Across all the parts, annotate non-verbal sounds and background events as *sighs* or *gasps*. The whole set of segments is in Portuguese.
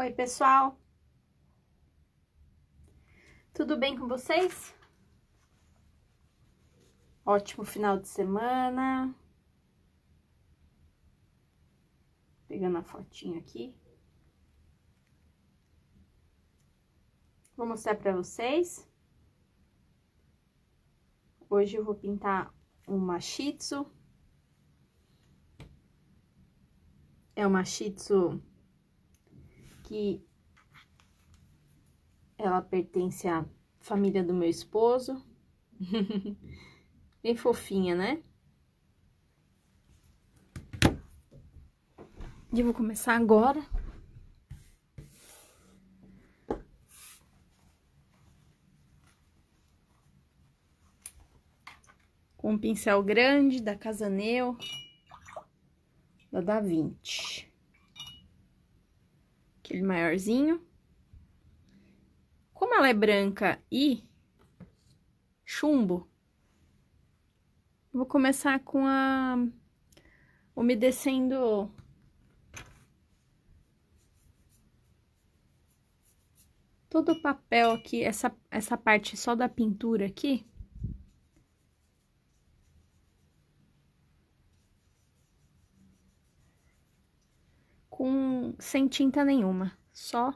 Oi, pessoal. Tudo bem com vocês? Ótimo final de semana. Pegando a fotinho aqui. Vou mostrar para vocês. Hoje eu vou pintar uma Shih Tzu. É uma Shih Tzu que ela pertence à família do meu esposo. *laughs* Bem fofinha, né? E vou começar agora. Com um pincel grande da Casaneu, da Da Vinci aquele maiorzinho. Como ela é branca e chumbo, vou começar com a umedecendo todo o papel aqui, essa, essa parte só da pintura aqui, com sem tinta nenhuma, só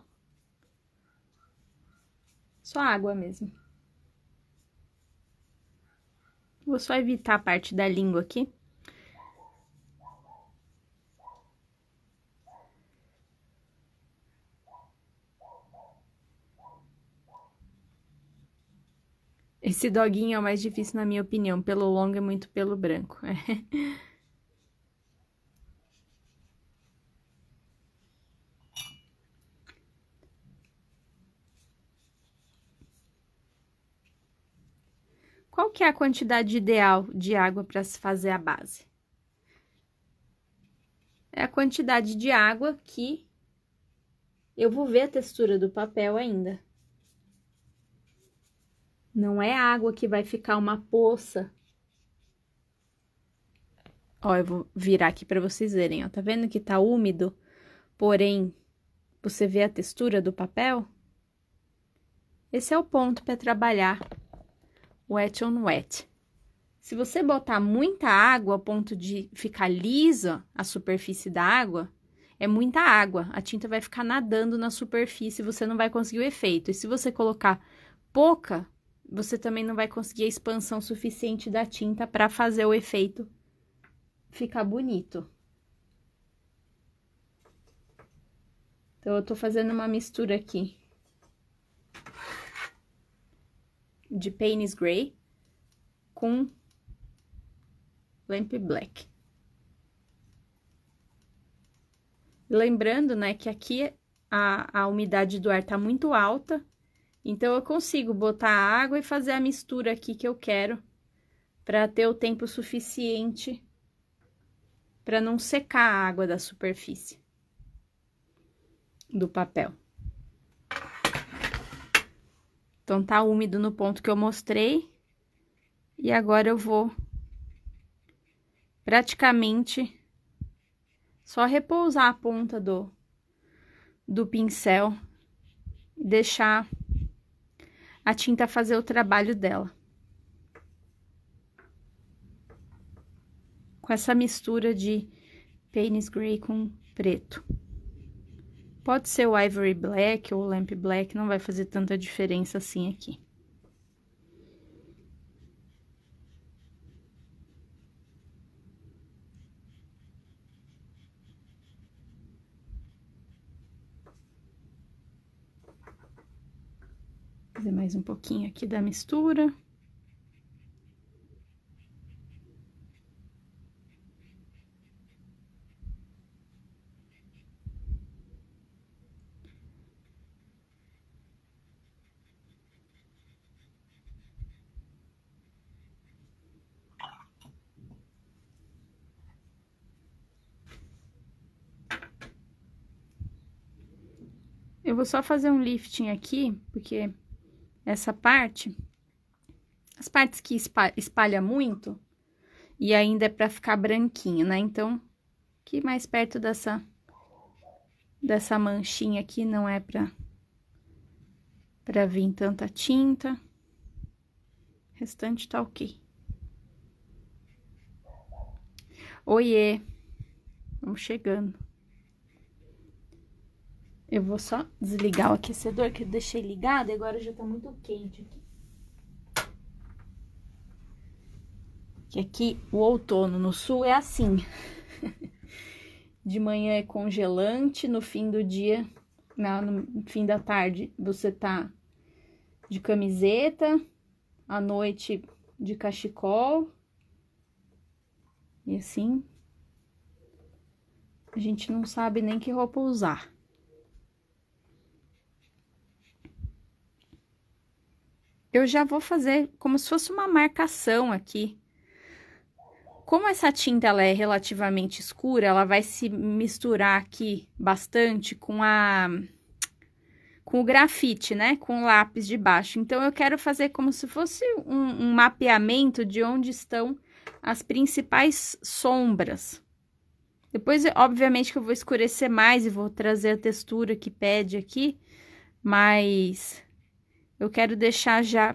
só água mesmo. Vou só evitar a parte da língua aqui. Esse doguinho é o mais difícil, na minha opinião. Pelo longo é muito pelo branco. É. *laughs* Qual que é a quantidade ideal de água para se fazer a base? É a quantidade de água que eu vou ver a textura do papel ainda. Não é água que vai ficar uma poça. Ó, eu vou virar aqui para vocês verem, ó. Tá vendo que tá úmido? Porém, você vê a textura do papel? Esse é o ponto para trabalhar wet on wet. Se você botar muita água ao ponto de ficar lisa a superfície da água, é muita água. A tinta vai ficar nadando na superfície e você não vai conseguir o efeito. E se você colocar pouca, você também não vai conseguir a expansão suficiente da tinta para fazer o efeito ficar bonito. Então, eu estou fazendo uma mistura aqui de Paynes Grey com Lamp Black. Lembrando, né, que aqui a, a umidade do ar tá muito alta, então eu consigo botar a água e fazer a mistura aqui que eu quero para ter o tempo suficiente para não secar a água da superfície do papel. Então, tá úmido no ponto que eu mostrei. E agora eu vou praticamente só repousar a ponta do, do pincel e deixar a tinta fazer o trabalho dela. Com essa mistura de pênis gray com preto. Pode ser o Ivory Black ou o Lamp Black, não vai fazer tanta diferença assim aqui. Vou fazer mais um pouquinho aqui da mistura. vou só fazer um lifting aqui, porque essa parte, as partes que espalha muito, e ainda é pra ficar branquinho, né? Então, que mais perto dessa, dessa manchinha aqui não é pra, pra vir tanta tinta. O restante tá ok. Oiê! Vamos chegando. Eu vou só desligar o aquecedor que eu deixei ligado e agora já tá muito quente aqui. Que aqui o outono no sul é assim. *laughs* De manhã é congelante, no fim do dia, no fim da tarde você tá de camiseta, à noite de cachecol. E assim, a gente não sabe nem que roupa usar. eu já vou fazer como se fosse uma marcação aqui. Como essa tinta ela é relativamente escura, ela vai se misturar aqui bastante com a com o grafite, né? Com o lápis de baixo. Então, eu quero fazer como se fosse um, um mapeamento de onde estão as principais sombras. Depois, obviamente, que eu vou escurecer mais e vou trazer a textura que pede aqui, mas eu quero deixar já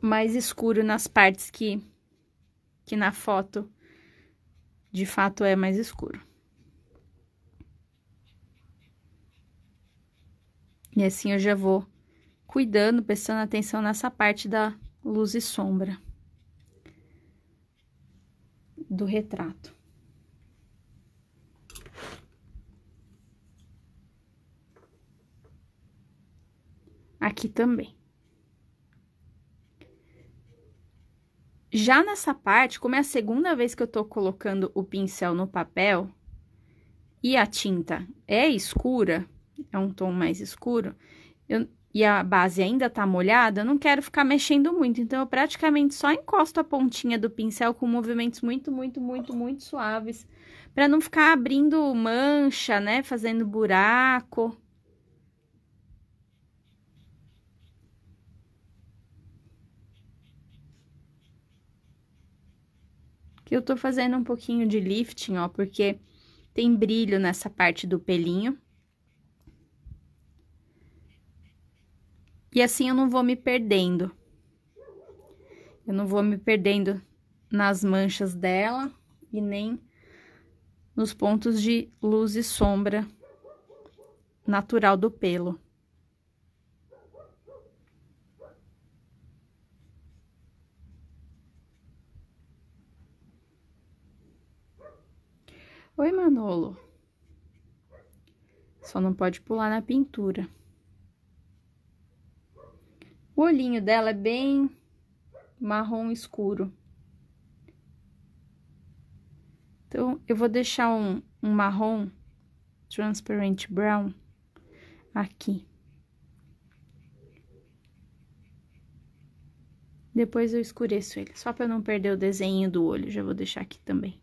mais escuro nas partes que que na foto de fato é mais escuro. E assim eu já vou cuidando, prestando atenção nessa parte da luz e sombra do retrato. aqui também. Já nessa parte, como é a segunda vez que eu tô colocando o pincel no papel e a tinta é escura, é um tom mais escuro, eu, e a base ainda tá molhada, eu não quero ficar mexendo muito, então eu praticamente só encosto a pontinha do pincel com movimentos muito, muito, muito, muito suaves, para não ficar abrindo mancha, né, fazendo buraco. que eu tô fazendo um pouquinho de lifting, ó, porque tem brilho nessa parte do pelinho. E assim eu não vou me perdendo. Eu não vou me perdendo nas manchas dela e nem nos pontos de luz e sombra natural do pelo. Oi, Manolo. Só não pode pular na pintura. O olhinho dela é bem marrom escuro. Então, eu vou deixar um, um marrom transparent brown aqui. Depois eu escureço ele, só para não perder o desenho do olho, já vou deixar aqui também.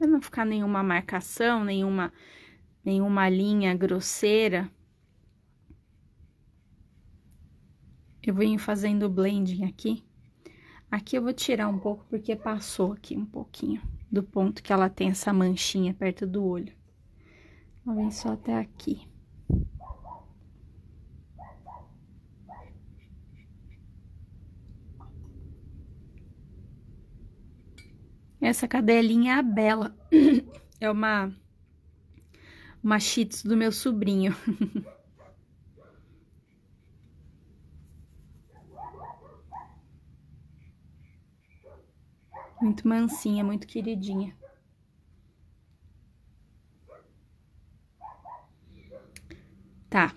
para não ficar nenhuma marcação, nenhuma, nenhuma linha grosseira. Eu venho fazendo blending aqui. Aqui eu vou tirar um pouco, porque passou aqui um pouquinho do ponto que ela tem essa manchinha perto do olho. Ela vem só até aqui. Essa cadelinha é a Bela. É uma uma shih do meu sobrinho. *laughs* muito mansinha, muito queridinha. Tá,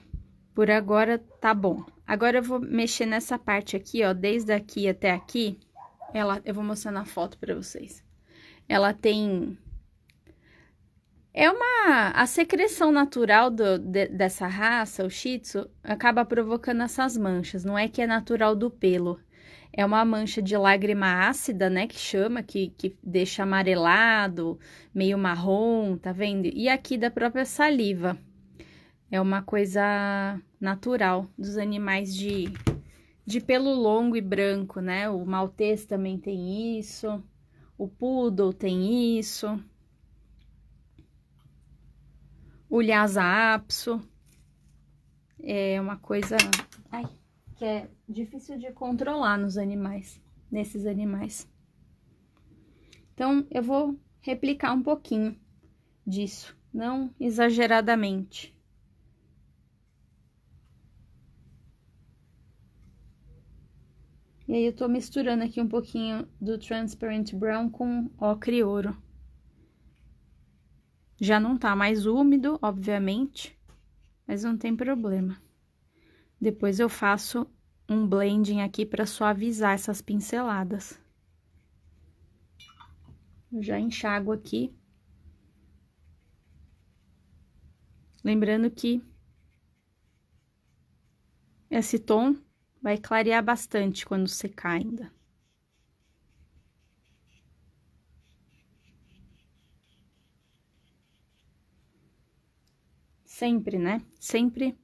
por agora tá bom. Agora eu vou mexer nessa parte aqui, ó, desde aqui até aqui. Ela, eu vou mostrar na foto pra vocês ela tem é uma a secreção natural do, de, dessa raça, o Shih Tzu, acaba provocando essas manchas. Não é que é natural do pelo. É uma mancha de lágrima ácida, né, que chama, que, que deixa amarelado, meio marrom, tá vendo? E aqui da própria saliva. É uma coisa natural dos animais de, de pelo longo e branco, né? O maltês também tem isso. O poodle tem isso. O Lhasa Apso é uma coisa ai, que é difícil de controlar nos animais, nesses animais. Então, eu vou replicar um pouquinho disso, não exageradamente. E aí eu tô misturando aqui um pouquinho do Transparent Brown com ocre ouro. Já não tá mais úmido, obviamente, mas não tem problema. Depois eu faço um blending aqui para suavizar essas pinceladas. Eu já enxago aqui. Lembrando que esse tom Vai clarear bastante quando secar ainda. Sempre, né? Sempre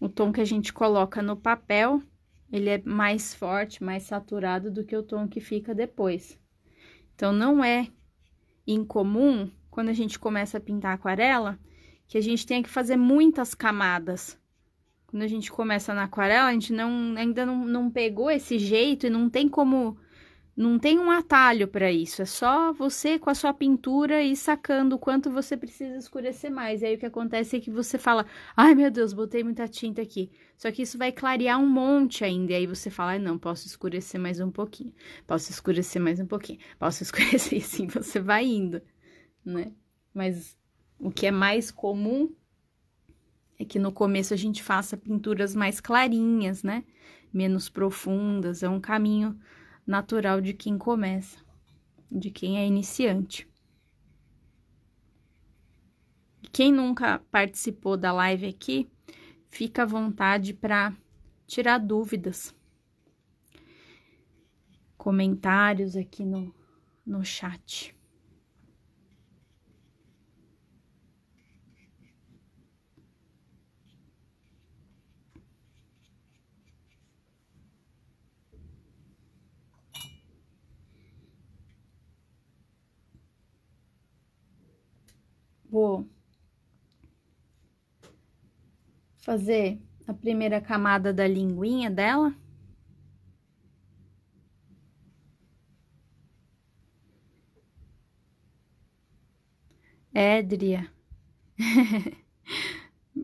o tom que a gente coloca no papel, ele é mais forte, mais saturado do que o tom que fica depois. Então, não é incomum, quando a gente começa a pintar aquarela, que a gente tenha que fazer muitas camadas quando a gente começa na aquarela, a gente não, ainda não, não pegou esse jeito e não tem como. Não tem um atalho para isso, é só você com a sua pintura e sacando o quanto você precisa escurecer mais. E aí o que acontece é que você fala: "Ai, meu Deus, botei muita tinta aqui". Só que isso vai clarear um monte ainda. E aí você fala: "Não, posso escurecer mais um pouquinho. Posso escurecer mais um pouquinho. Posso *laughs* escurecer". E assim você vai indo, né? Mas o que é mais comum é que no começo a gente faça pinturas mais clarinhas, né? Menos profundas, é um caminho natural de quem começa, de quem é iniciante. Quem nunca participou da live aqui, fica à vontade para tirar dúvidas, comentários aqui no, no chat. Vou fazer a primeira camada da linguinha dela. Édria. *laughs*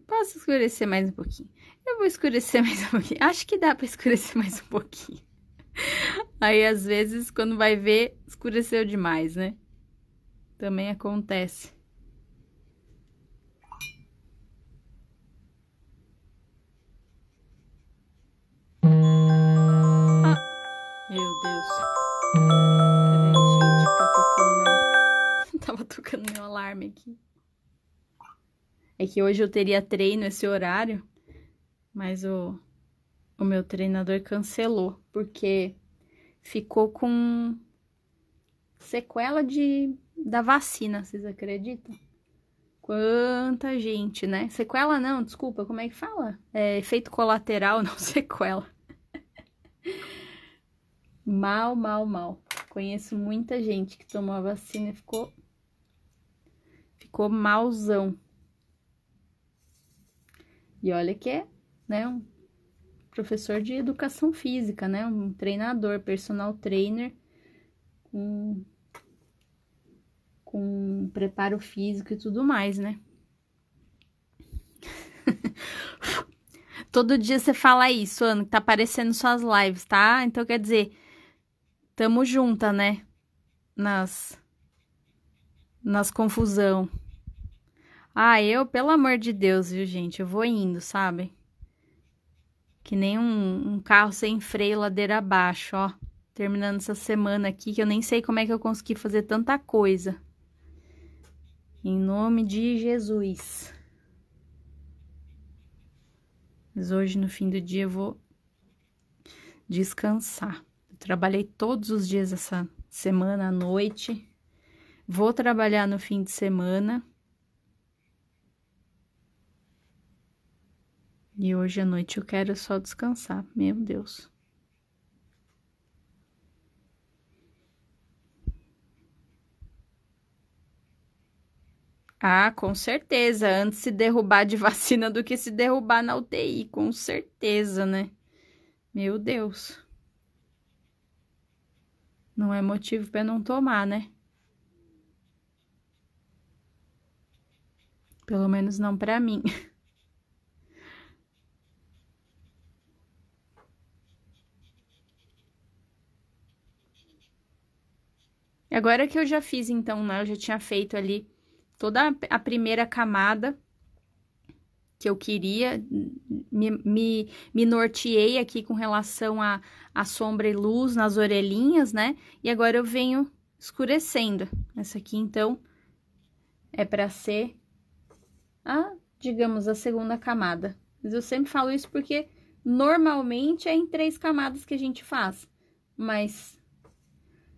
Posso escurecer mais um pouquinho? Eu vou escurecer *laughs* mais um pouquinho. Acho que dá para escurecer mais um pouquinho. Aí, às vezes, quando vai ver, escureceu demais, né? Também acontece. Meu Deus. gente, tá tocando meu... *laughs* Tava tocando meu alarme aqui. É que hoje eu teria treino esse horário, mas o, o meu treinador cancelou, porque ficou com sequela de da vacina, vocês acreditam? Quanta gente, né? Sequela não, desculpa, como é que fala? É efeito colateral, *laughs* não sequela. Mal, mal, mal. Conheço muita gente que tomou a vacina e ficou ficou malzão. E olha que é, né, um professor de educação física, né, um treinador, personal trainer, com, com preparo físico e tudo mais, né. *laughs* Todo dia você fala isso, Ana, que tá aparecendo suas lives, tá? Então quer dizer, tamo junta, né? Nas nas confusão. Ah, eu, pelo amor de Deus, viu, gente? Eu vou indo, sabe? Que nem um, um carro sem freio ladeira abaixo, ó. Terminando essa semana aqui, que eu nem sei como é que eu consegui fazer tanta coisa. Em nome de Jesus. Mas hoje, no fim do dia, eu vou descansar. Trabalhei todos os dias essa semana à noite. Vou trabalhar no fim de semana. E hoje à noite eu quero só descansar, meu Deus. Ah, com certeza. Antes se derrubar de *laughs* vacina do que se derrubar na UTI, com certeza, né? Meu Deus. Não é motivo para não tomar, né? Pelo menos não para mim. *laughs* Agora que eu já fiz, então, né? Eu já tinha feito ali toda a primeira camada que eu queria, me, me, me norteei aqui com relação a, a sombra e luz nas orelhinhas, né? E agora eu venho escurecendo. Essa aqui, então, é para ser a, digamos, a segunda camada. Mas eu sempre falo isso porque normalmente é em três camadas que a gente faz, mas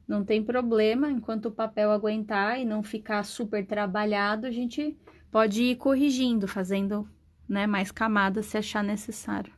não tem problema, enquanto o papel aguentar e não ficar super trabalhado, a gente pode ir corrigindo, fazendo né, mais camadas se achar necessário.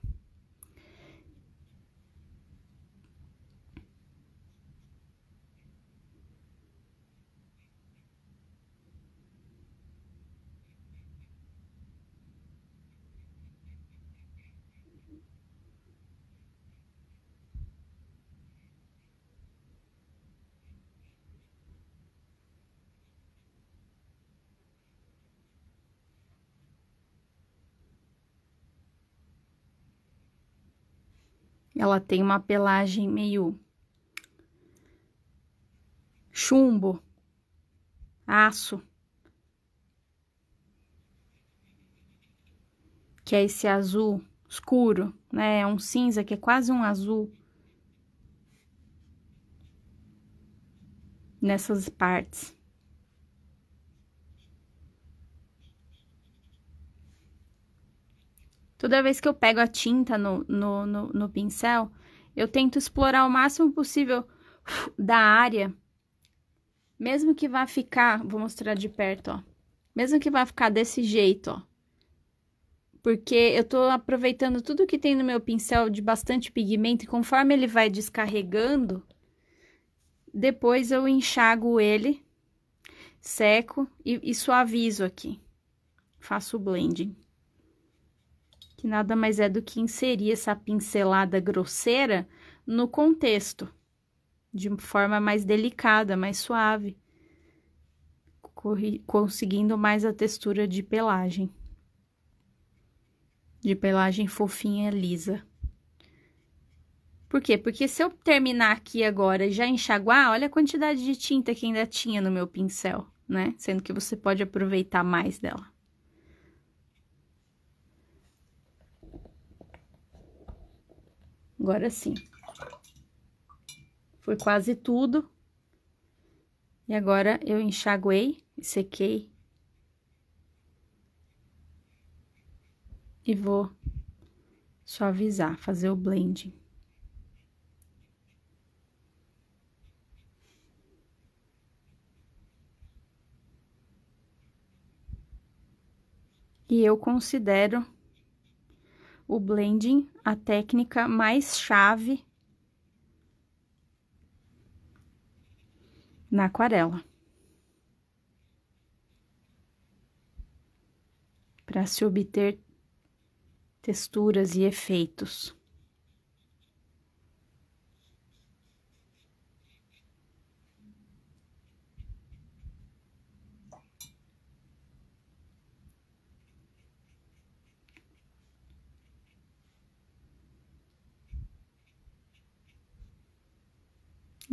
Ela tem uma pelagem meio chumbo, aço, que é esse azul escuro, né? É um cinza que é quase um azul. Nessas partes. Toda vez que eu pego a tinta no, no, no, no pincel, eu tento explorar o máximo possível *sighs* da área. Mesmo que vá ficar, vou mostrar de perto, ó. Mesmo que vá ficar desse jeito, ó. Porque eu tô aproveitando tudo que tem no meu pincel de bastante pigmento e conforme ele vai descarregando, depois eu enxago ele, seco e, e suavizo aqui. Faço o blending que nada mais é do que inserir essa pincelada grosseira no contexto, de forma mais delicada, mais suave, conseguindo mais a textura de pelagem, de pelagem fofinha lisa. Por quê? Porque se eu terminar aqui agora e já enxaguar, olha a quantidade de tinta que ainda tinha no meu pincel, né? Sendo que você pode aproveitar mais dela. Agora sim. Foi quase tudo. E agora eu enxaguei e sequei. E vou suavizar, fazer o blending. E eu considero o blending, a técnica mais chave na aquarela. Para se obter texturas e efeitos.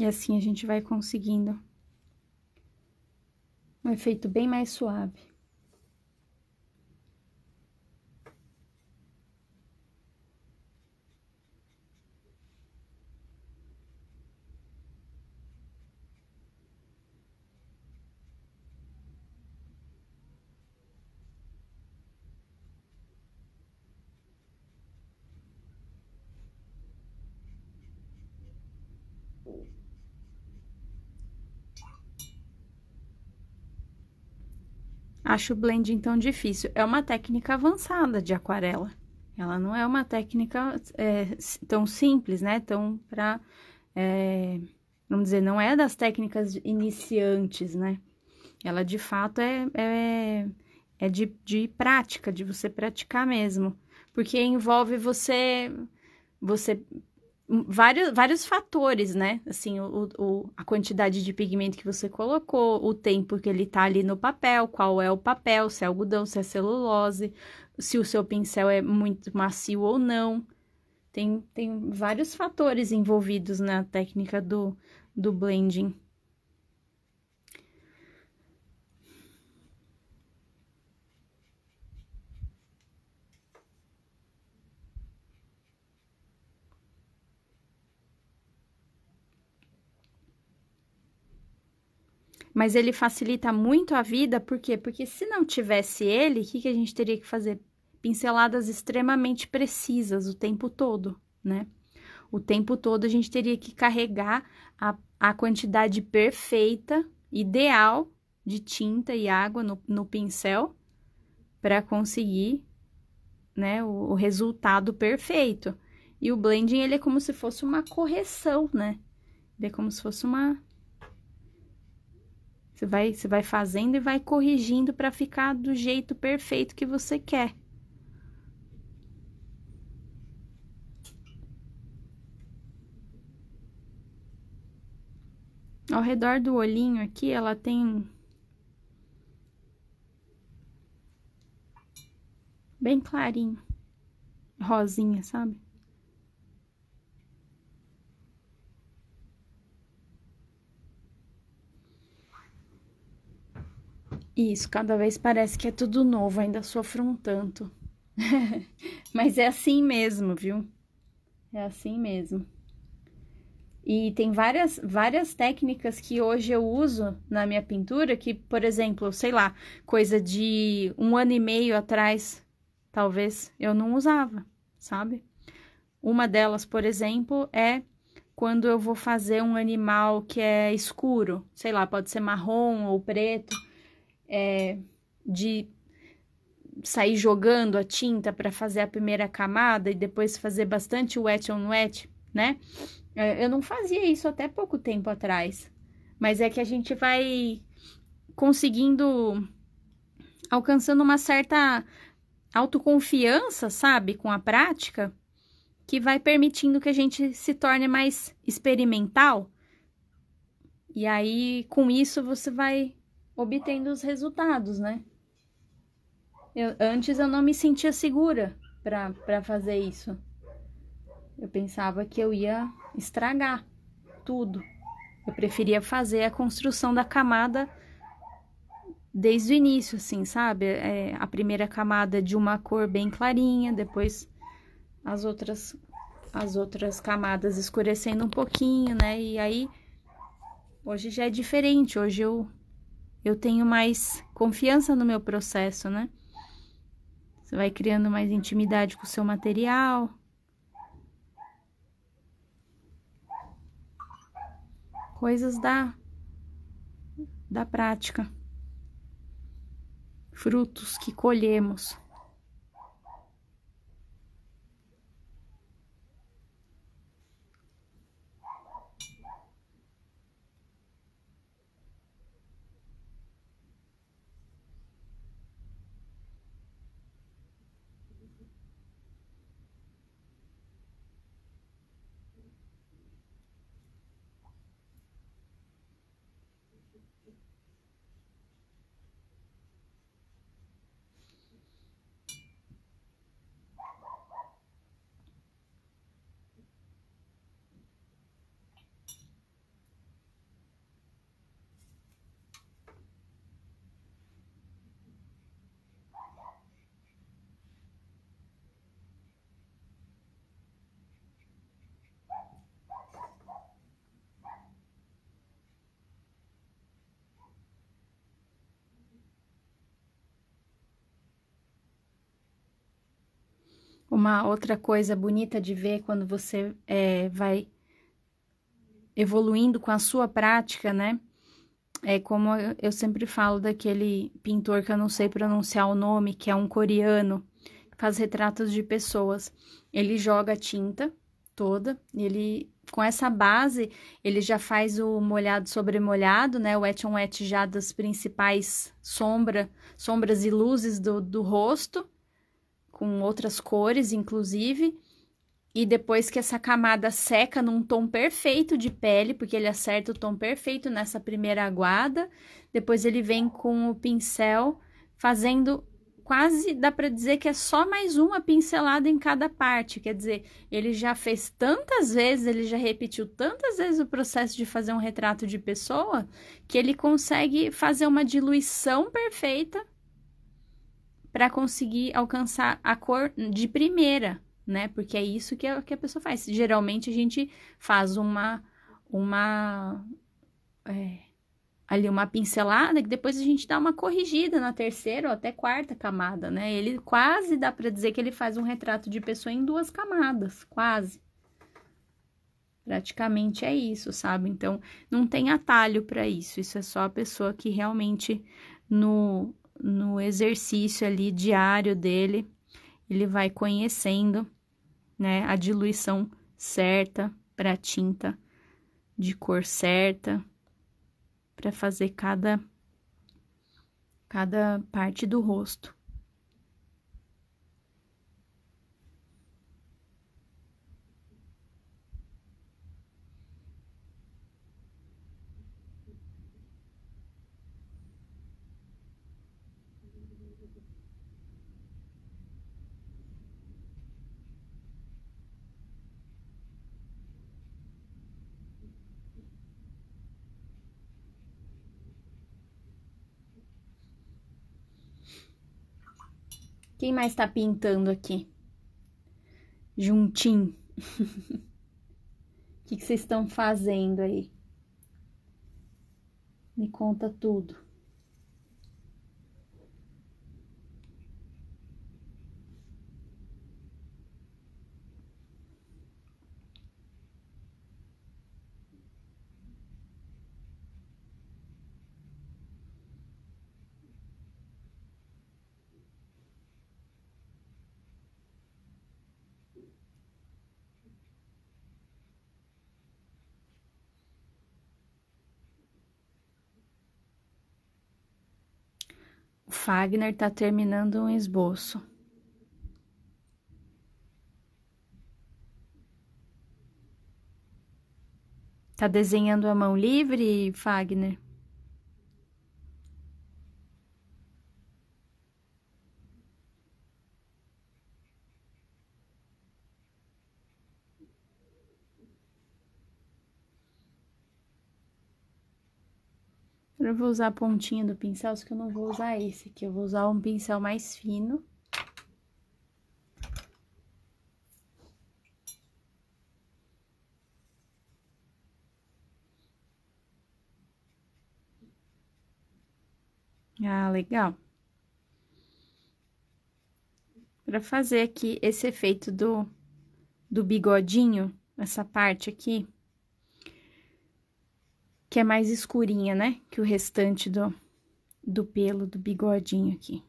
E assim a gente vai conseguindo um efeito bem mais suave. acho o blending tão difícil. É uma técnica avançada de aquarela. Ela não é uma técnica é, tão simples, né? Tão para é, vamos dizer, não é das técnicas iniciantes, né? Ela de fato é, é, é de, de prática, de você praticar mesmo. Porque envolve você você vários, vários fatores, né? Assim, o, o, a quantidade de pigmento que você colocou, o tempo que ele tá ali no papel, qual é o papel, se é algodão, se é celulose, se o seu pincel é muito macio ou não. Tem, tem vários fatores envolvidos na técnica do, do blending. mas ele facilita muito a vida, por quê? Porque se não tivesse ele, o que, que a gente teria que fazer? Pinceladas extremamente precisas o tempo todo, né? O tempo todo a gente teria que carregar a, a quantidade perfeita, ideal, de tinta e água no, no pincel para conseguir né, o, o resultado perfeito. E o blending, ele é como se fosse uma correção, né? Ele é como se fosse uma você vai, você vai fazendo e vai corrigindo para ficar do jeito perfeito que você quer. Ao redor do olhinho aqui, ela tem bem clarinho, rosinha, sabe? Isso, cada vez parece que é tudo novo, ainda sofro um tanto. *laughs* Mas é assim mesmo, viu? É assim mesmo. E tem várias, várias técnicas que hoje eu uso na minha pintura, que, por exemplo, sei lá, coisa de um ano e meio atrás, talvez eu não usava, sabe? Uma delas, por exemplo, é quando eu vou fazer um animal que é escuro, sei lá, pode ser marrom ou preto é, de sair jogando a tinta para fazer a primeira camada e depois fazer bastante wet on wet, né? É, eu não fazia isso até pouco tempo atrás, mas é que a gente vai conseguindo alcançando uma certa autoconfiança, sabe, com a prática, que vai permitindo que a gente se torne mais experimental. E aí, com isso, você vai obtendo os resultados, né? Eu, antes eu não me sentia segura para fazer isso. Eu pensava que eu ia estragar tudo. Eu preferia fazer a construção da camada desde o início, assim, sabe? É, a primeira camada de uma cor bem clarinha, depois as outras as outras camadas escurecendo um pouquinho, né? E aí hoje já é diferente. Hoje eu eu tenho mais confiança no meu processo, né? Você vai criando mais intimidade com o seu material. Coisas da da prática. Frutos que colhemos. Uma outra coisa bonita de ver quando você é, vai evoluindo com a sua prática, né? É como eu sempre falo daquele pintor que eu não sei pronunciar o nome, que é um coreano, que faz retratos de pessoas. Ele joga a tinta toda, ele com essa base, ele já faz o molhado sobre molhado, né? O wet on wet já das principais sombra, sombras e luzes do, do rosto com outras cores, inclusive. E depois que essa camada seca num tom perfeito de pele, porque ele acerta o tom perfeito nessa primeira aguada, depois ele vem com o pincel fazendo quase dá para dizer que é só mais uma pincelada em cada parte, quer dizer, ele já fez tantas vezes, ele já repetiu tantas vezes o processo de fazer um retrato de pessoa, que ele consegue fazer uma diluição perfeita para conseguir alcançar a cor de primeira, né? Porque é isso que a, que a pessoa faz. Geralmente a gente faz uma uma é, ali uma pincelada que depois a gente dá uma corrigida na terceira ou até quarta camada, né? Ele quase dá para dizer que ele faz um retrato de pessoa em duas camadas, quase. Praticamente é isso, sabe? Então, não tem atalho para isso. Isso é só a pessoa que realmente no no exercício ali diário dele, ele vai conhecendo, né, a diluição certa para tinta de cor certa, para fazer cada cada parte do rosto. Quem mais tá pintando aqui? Juntinho. *laughs* O que vocês estão fazendo aí? Me conta tudo. Fagner está terminando um esboço. Tá desenhando a mão livre, Fagner? eu vou usar a pontinha do pincel, só que eu não vou usar esse aqui. Eu vou usar um pincel mais fino. Ah, legal. Para fazer aqui esse efeito do, do bigodinho, essa parte aqui que é mais escurinha, né? Que o restante do, do pelo do bigodinho aqui.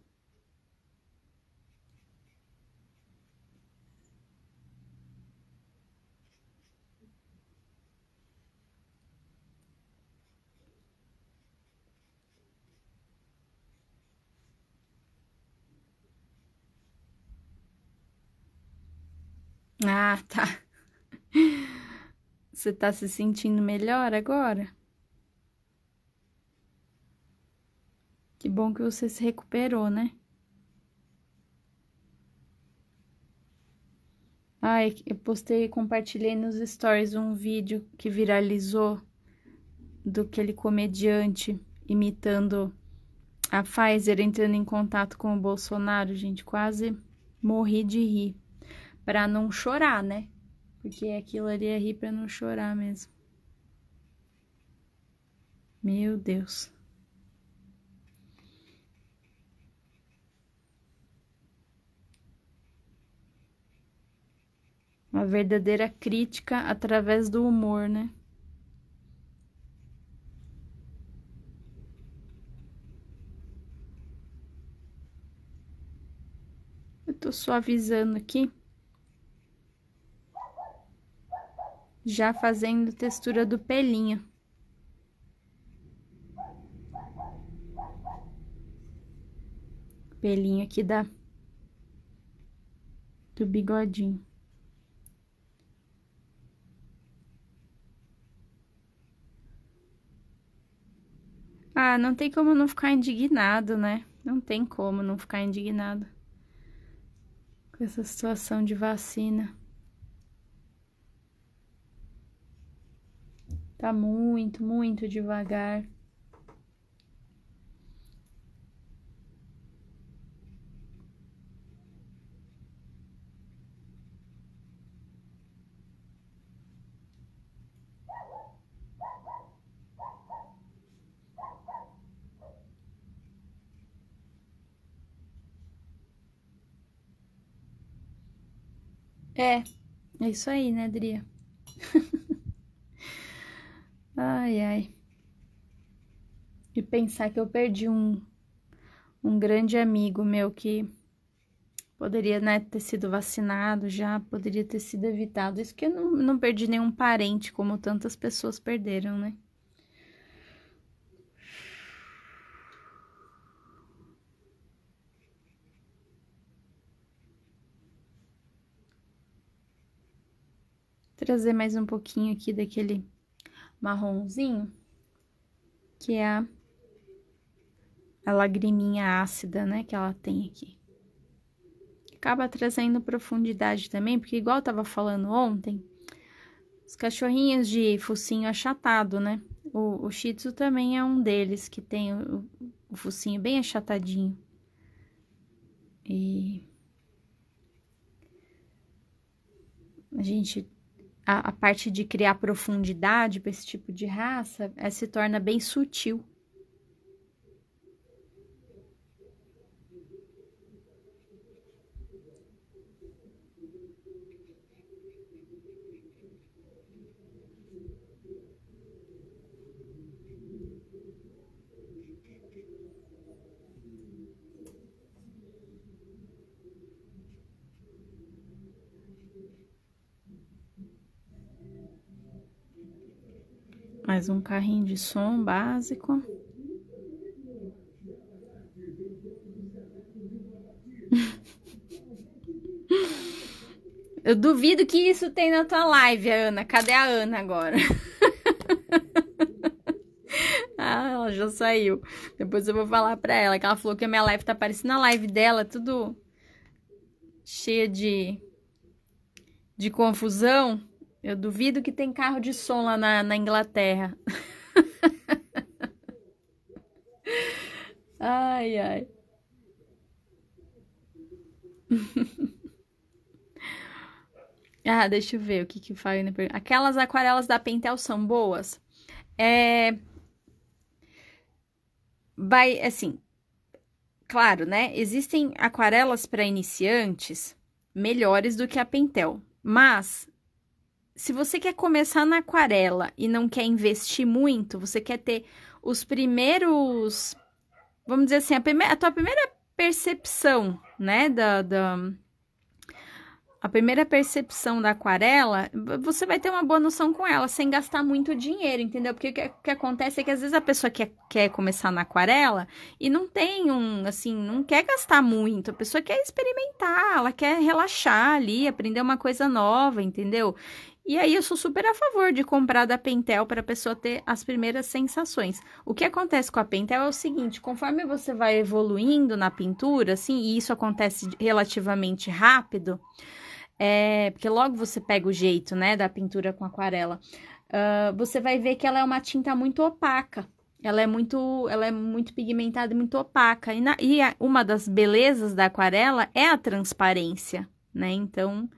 Ah, tá. *laughs* Você tá se sentindo melhor agora? Que bom que você se recuperou, né? Ai, eu postei, compartilhei nos stories um vídeo que viralizou do aquele comediante imitando a Pfizer entrando em contato com o Bolsonaro, gente, quase morri de rir. Pra não chorar, né? Porque aquilo ali é rir pra não chorar mesmo. Meu Deus. Uma verdadeira crítica através do humor, né? Eu tô suavizando aqui. Já fazendo textura do pelinho. Pelinho aqui da do bigodinho. Ah, não tem como não ficar indignado, né? Não tem como não ficar indignado com essa situação de vacina. Tá muito, muito devagar. É, é isso aí, né, Dria? *laughs* ai, ai. E pensar que eu perdi um, um grande amigo meu que poderia né, ter sido vacinado já, poderia ter sido evitado. Isso que eu não, não perdi nenhum parente, como tantas pessoas perderam, né? trazer mais um pouquinho aqui daquele marronzinho, que é a, a lagriminha ácida, né, que ela tem aqui. Acaba trazendo profundidade também, porque igual eu tava falando ontem, os cachorrinhos de focinho achatado, né? O, o Shih Tzu também é um deles, que tem o, o focinho bem achatadinho. E... A gente a, a parte de criar profundidade para esse tipo de raça é, se torna bem sutil. mais um carrinho de som básico. *laughs* Eu duvido que isso tem na tua live, Ana. Cadê a Ana agora? *laughs* ah, ela já saiu. Depois eu vou falar pra ela que ela falou que a minha live tá parecendo a live dela, tudo cheia de, de confusão. Eu duvido que tem carro de som lá na, na Inglaterra. *laughs* ai, ai. *laughs* ah, deixa eu ver o que que faz. Aquelas aquarelas da Pentel são boas? É... Vai, assim, claro, né? Existem aquarelas para iniciantes melhores do que a Pentel, mas se você quer começar na aquarela e não quer investir muito, você quer ter os primeiros, vamos dizer assim, a, primeira, a tua primeira percepção, né, da, da, a primeira percepção da aquarela, você vai ter uma boa noção com ela, sem gastar muito dinheiro, entendeu? Porque o que, que acontece é que às vezes a pessoa quer, quer começar na aquarela e não tem um, assim, não quer gastar muito, a pessoa quer experimentar, ela quer relaxar ali, aprender uma coisa nova, entendeu? E aí eu sou super a favor de comprar da Pentel para a pessoa ter as primeiras sensações. O que acontece com a Pentel é o seguinte, conforme você vai evoluindo na pintura, assim, e isso acontece relativamente rápido, é, porque logo você pega o jeito, né, da pintura com aquarela, uh, você vai ver que ela é uma tinta muito opaca. Ela é muito, ela é muito pigmentada, muito opaca. E, na, e a, uma das belezas da aquarela é a transparência, né? Então,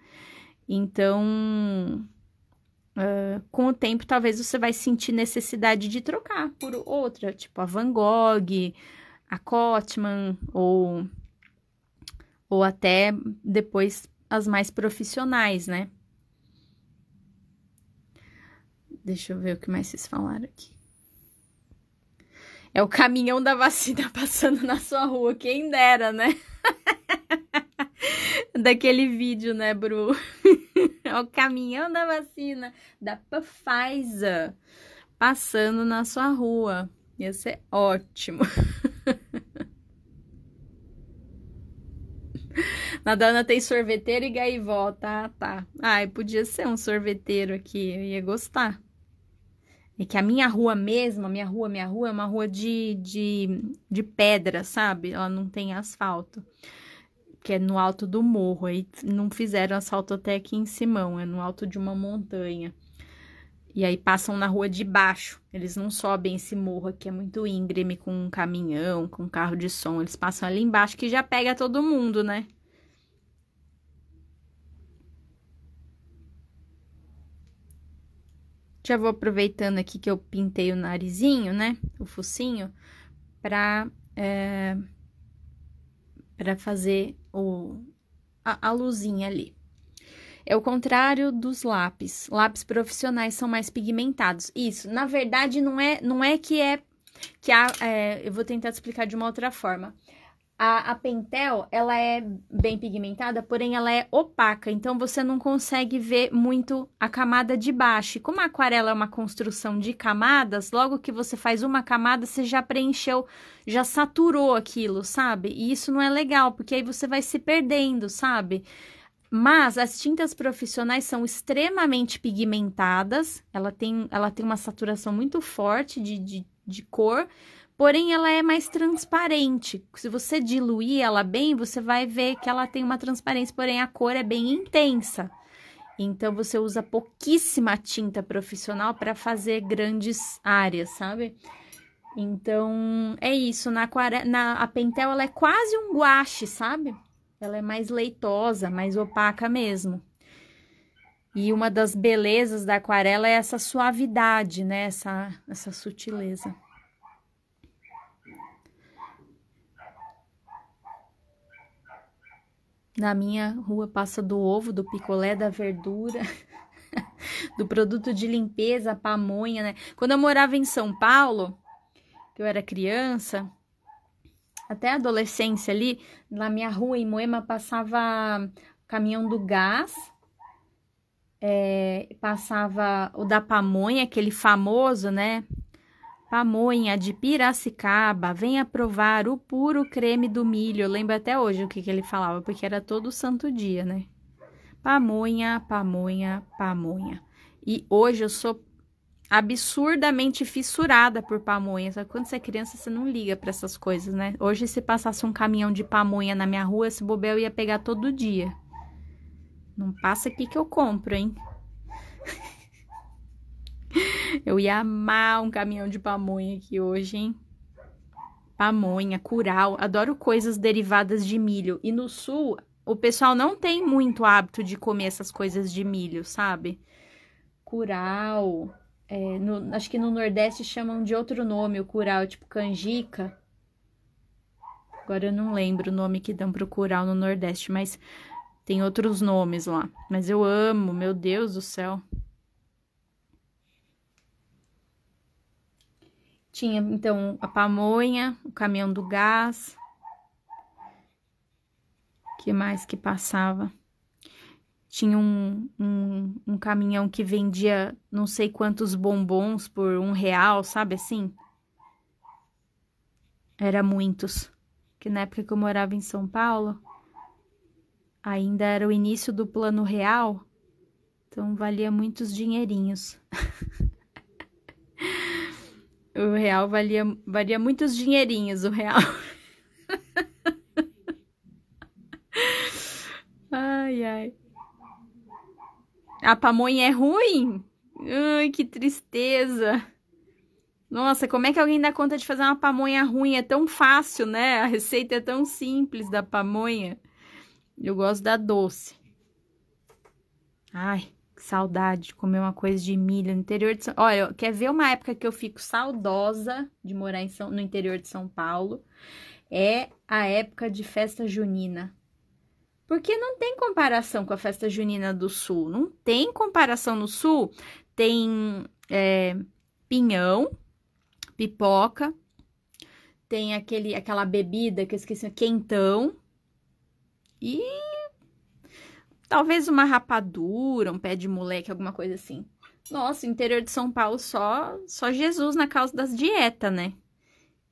então Uh, com o tempo, talvez você vai sentir necessidade de trocar por outra, tipo a Van Gogh, a Cotman, ou, ou até depois as mais profissionais, né? Deixa eu ver o que mais vocês falaram aqui. É o caminhão da vacina *laughs* passando na sua rua, quem dera, né? *laughs* daquele vídeo, né, Bru? *laughs* É o caminhão da vacina da Pfizer passando na sua rua. Ia ser ótimo. *laughs* Na dana tem sorveteiro e gaivó, tá? Tá. Ai, podia ser um sorveteiro aqui, eu ia gostar. É que a minha rua mesmo, a minha rua, minha rua é uma rua de, de, de pedra, sabe? Ela não tem asfalto que é no alto do morro, aí não fizeram assalto até aqui em Simão, é no alto de uma montanha. E aí passam na rua de baixo, eles não sobem esse morro aqui, é muito íngreme, com um caminhão, com um carro de som, eles passam ali embaixo que já pega todo mundo, né? Já vou aproveitando aqui que eu pintei o narizinho, né? O focinho, pra é para fazer o, a, a luzinha ali. É o contrário dos lápis. Lápis profissionais são mais pigmentados. Isso, na verdade, não é, não é que é que a, é, eu vou tentar explicar de uma outra forma. A, a, Pentel, ela é bem pigmentada, porém ela é opaca, então você não consegue ver muito a camada de baixo. E como a aquarela é uma construção de camadas, logo que você faz uma camada, você já preencheu, já saturou aquilo, sabe? E isso não é legal, porque aí você vai se perdendo, sabe? Mas as tintas profissionais são extremamente pigmentadas, ela tem, ela tem uma saturação muito forte de, de, de cor, Porém, ela é mais transparente. Se você diluir ela bem, você vai ver que ela tem uma transparência, porém a cor é bem intensa. Então, você usa pouquíssima tinta profissional para fazer grandes áreas, sabe? Então, é isso. Na, na a Pentel, ela é quase um guache, sabe? Ela é mais leitosa, mais opaca mesmo. E uma das belezas da aquarela é essa suavidade, né? Essa, essa sutileza. Na minha rua passa do ovo, do picolé, da verdura, *laughs* do produto de limpeza, pamonha, né? Quando eu morava em São Paulo, que eu era criança, até a adolescência ali, na minha rua em Moema passava caminhão do gás, é, passava o da pamonha, aquele famoso, né? Pamonha de Piracicaba, venha provar o puro creme do milho. Eu lembro até hoje o que, que ele falava, porque era todo santo dia, né? Pamonha, pamonha, pamonha. E hoje eu sou absurdamente fissurada por pamonha. Só quando você é criança, você não liga para essas coisas, né? Hoje, se passasse um caminhão de pamonha na minha rua, esse bobel ia pegar todo dia. Não passa aqui que eu compro, hein? Eu ia amar um caminhão de pamonha aqui hoje, hein? Pamonha, curau, adoro coisas derivadas de milho. E no sul, o pessoal não tem muito hábito de comer essas coisas de milho, sabe? Curau. É, no, acho que no Nordeste chamam de outro nome o curau, tipo canjica. Agora eu não lembro o nome que dão pro curau no Nordeste, mas tem outros nomes lá. Mas eu amo, meu Deus do céu. Tinha então a pamonha, o caminhão do gás. que mais que passava? Tinha um, um, um caminhão que vendia não sei quantos bombons por um real, sabe assim? Era muitos. Que na época que eu morava em São Paulo, ainda era o início do plano real, então valia muitos dinheirinhos. *laughs* O real valia, valia muitos dinheirinhos, o real. ai, ai. A pamonha é ruim? Ai, que tristeza. Nossa, como é que alguém dá conta de fazer uma pamonha ruim? É tão fácil, né? A receita é tão simples da pamonha. Eu gosto da doce. Ai saudade de comer uma coisa de milho no interior de São... Olha, quer ver uma época que eu fico saudosa de morar em São... no interior de São Paulo? É a época de festa junina. Porque não tem comparação com a festa junina do Sul. Não tem comparação no Sul. Tem é, pinhão, pipoca, tem aquele, aquela bebida que eu esqueci, quentão. E Talvez uma rapadura, um pé de moleque, alguma coisa assim. Nossa, interior de São Paulo só, só Jesus na causa das dietas, né?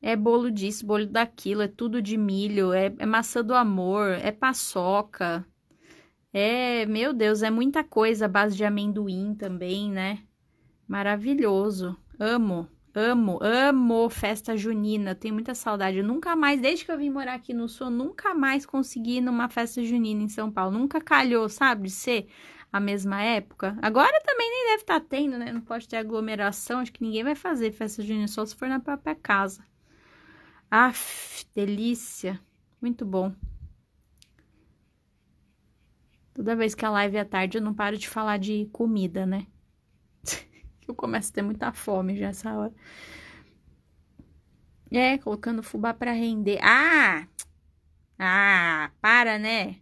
É bolo disso, bolo daquilo, é tudo de milho, é, é maçã do amor, é paçoca. É, meu Deus, é muita coisa, base de amendoim também, né? Maravilhoso. Amo. Amo, amo festa junina. Tenho muita saudade. Eu nunca mais, desde que eu vim morar aqui no Sul, nunca mais consegui ir numa festa junina em São Paulo. Nunca calhou, sabe, de ser a mesma época. Agora também nem deve estar tá tendo, né? Não pode ter aglomeração. Acho que ninguém vai fazer festa junina só se for na própria casa. Aff, delícia. Muito bom. Toda vez que a live é tarde, eu não paro de falar de comida, né? eu começo a ter muita fome já essa hora. É, colocando fubá para render. Ah! Ah, para, né?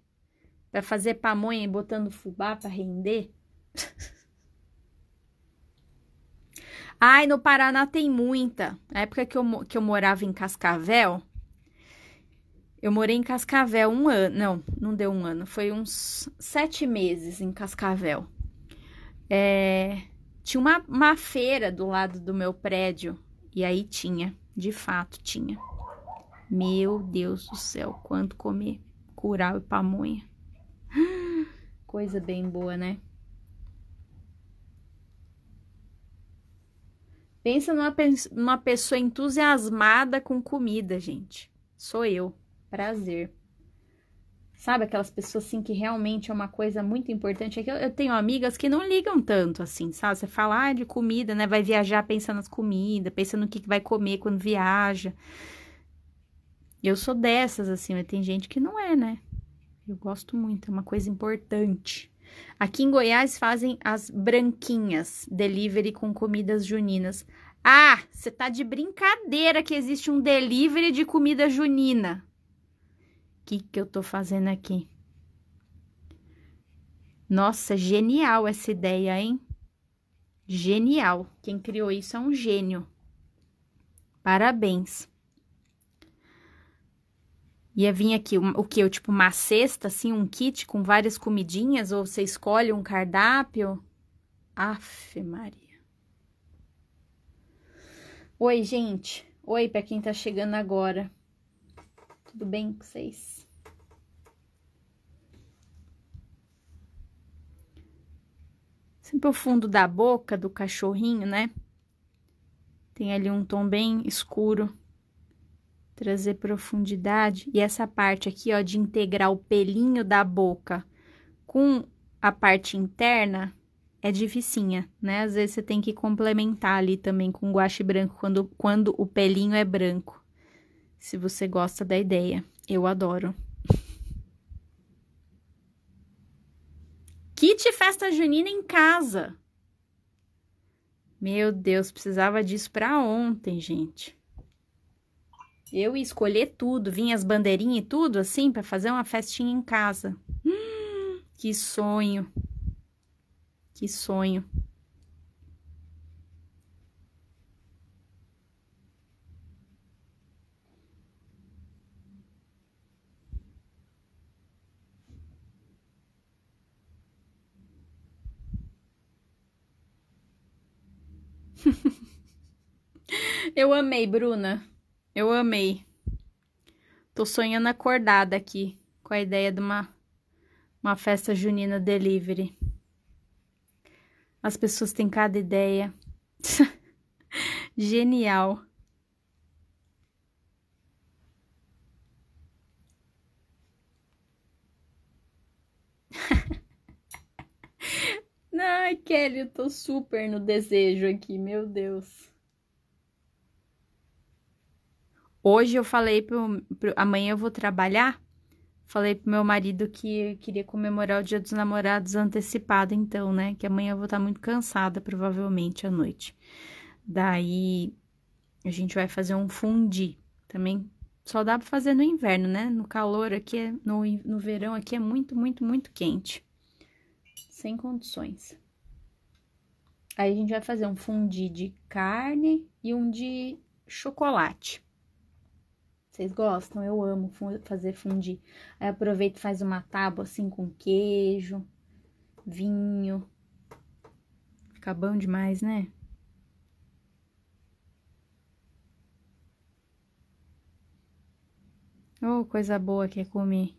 Pra fazer pamonha e botando fubá para render. *laughs* Ai, no Paraná tem muita. Na época que eu, que eu morava em Cascavel, eu morei em Cascavel um ano. Não, não deu um ano. Foi uns sete meses em Cascavel. É, tinha uma, uma feira do lado do meu prédio. E aí tinha, de fato tinha. Meu Deus do céu, quanto comer curau e pamonha. *gasps* Coisa bem boa, né? Pensa numa, numa pessoa entusiasmada com comida, gente. Sou eu. Prazer. Sabe, aquelas pessoas assim que realmente é uma coisa muito importante. É que eu, eu tenho amigas que não ligam tanto, assim, sabe? Você fala ah, de comida, né? Vai viajar pensando nas comidas, pensando no que, que vai comer quando viaja. Eu sou dessas, assim, mas tem gente que não é, né? Eu gosto muito, é uma coisa importante. Aqui em Goiás fazem as branquinhas, delivery com comidas juninas. Ah, você tá de brincadeira que existe um delivery de comida junina que, que eu tô fazendo aqui? Nossa, genial essa ideia, hein? Genial. Quem criou isso é um gênio. Parabéns. Ia vir aqui o, que? Eu, tipo, uma cesta, assim, um kit com várias comidinhas? Ou você escolhe um cardápio? Aff, Maria. Oi, gente. Oi, para quem tá chegando agora. Tudo bem com vocês? Sempre o fundo da boca do cachorrinho, né? Tem ali um tom bem escuro. Trazer profundidade. E essa parte aqui, ó, de integrar o pelinho da boca com a parte interna é dificinha, né? Às vezes você tem que complementar ali também com guache branco quando, quando o pelinho é branco. Se você gosta da ideia, eu adoro. Kit festa junina em casa. Meu Deus, precisava disso para ontem, gente. Eu ia escolher tudo, vinha as bandeirinhas e tudo assim para fazer uma festinha em casa. Hum, *gasps* que sonho. Que sonho. *laughs* Eu amei, Bruna. Eu amei. Tô sonhando acordada aqui com a ideia de uma, uma festa junina delivery. As pessoas têm cada ideia. *laughs* Genial. Ai, Kelly, eu tô super no desejo aqui, meu Deus. Hoje eu falei pro, pro amanhã eu vou trabalhar. Falei pro meu marido que queria comemorar o Dia dos Namorados antecipado, então, né? Que amanhã eu vou estar tá muito cansada, provavelmente à noite. Daí a gente vai fazer um fundi também. Só dá pra fazer no inverno, né? No calor aqui, é, no, no verão aqui é muito, muito, muito quente sem condições. Aí a gente vai fazer um fundi de carne e um de chocolate. Vocês gostam? Eu amo fazer fundi. Aí aproveita e faz uma tábua assim com queijo, vinho. Fica bom demais, né? Oh, coisa boa que é comer.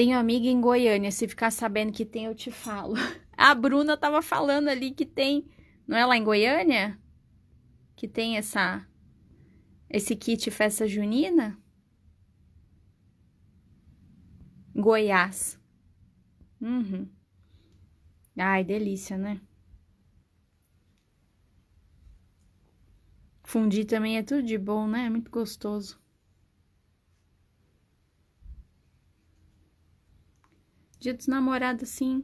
Tenho amiga em Goiânia, se ficar sabendo que tem, eu te falo. *laughs* A Bruna tava falando ali que tem, não é lá em Goiânia? Que tem essa esse kit festa junina? Goiás. Uhum. Ai, delícia, né? Fundir também é tudo de bom, né? É muito gostoso. Dia dos namorados, assim.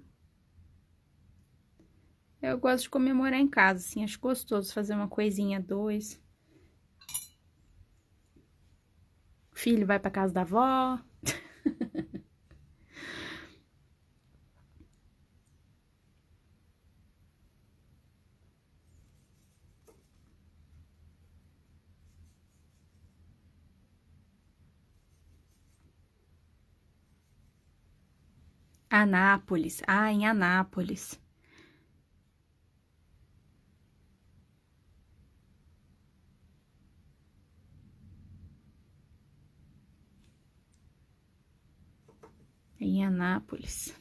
Eu gosto de comemorar em casa, assim. Acho gostoso fazer uma coisinha, dois. Filho vai pra casa da avó. *laughs* Anápolis. Ah, em Anápolis. Em Anápolis.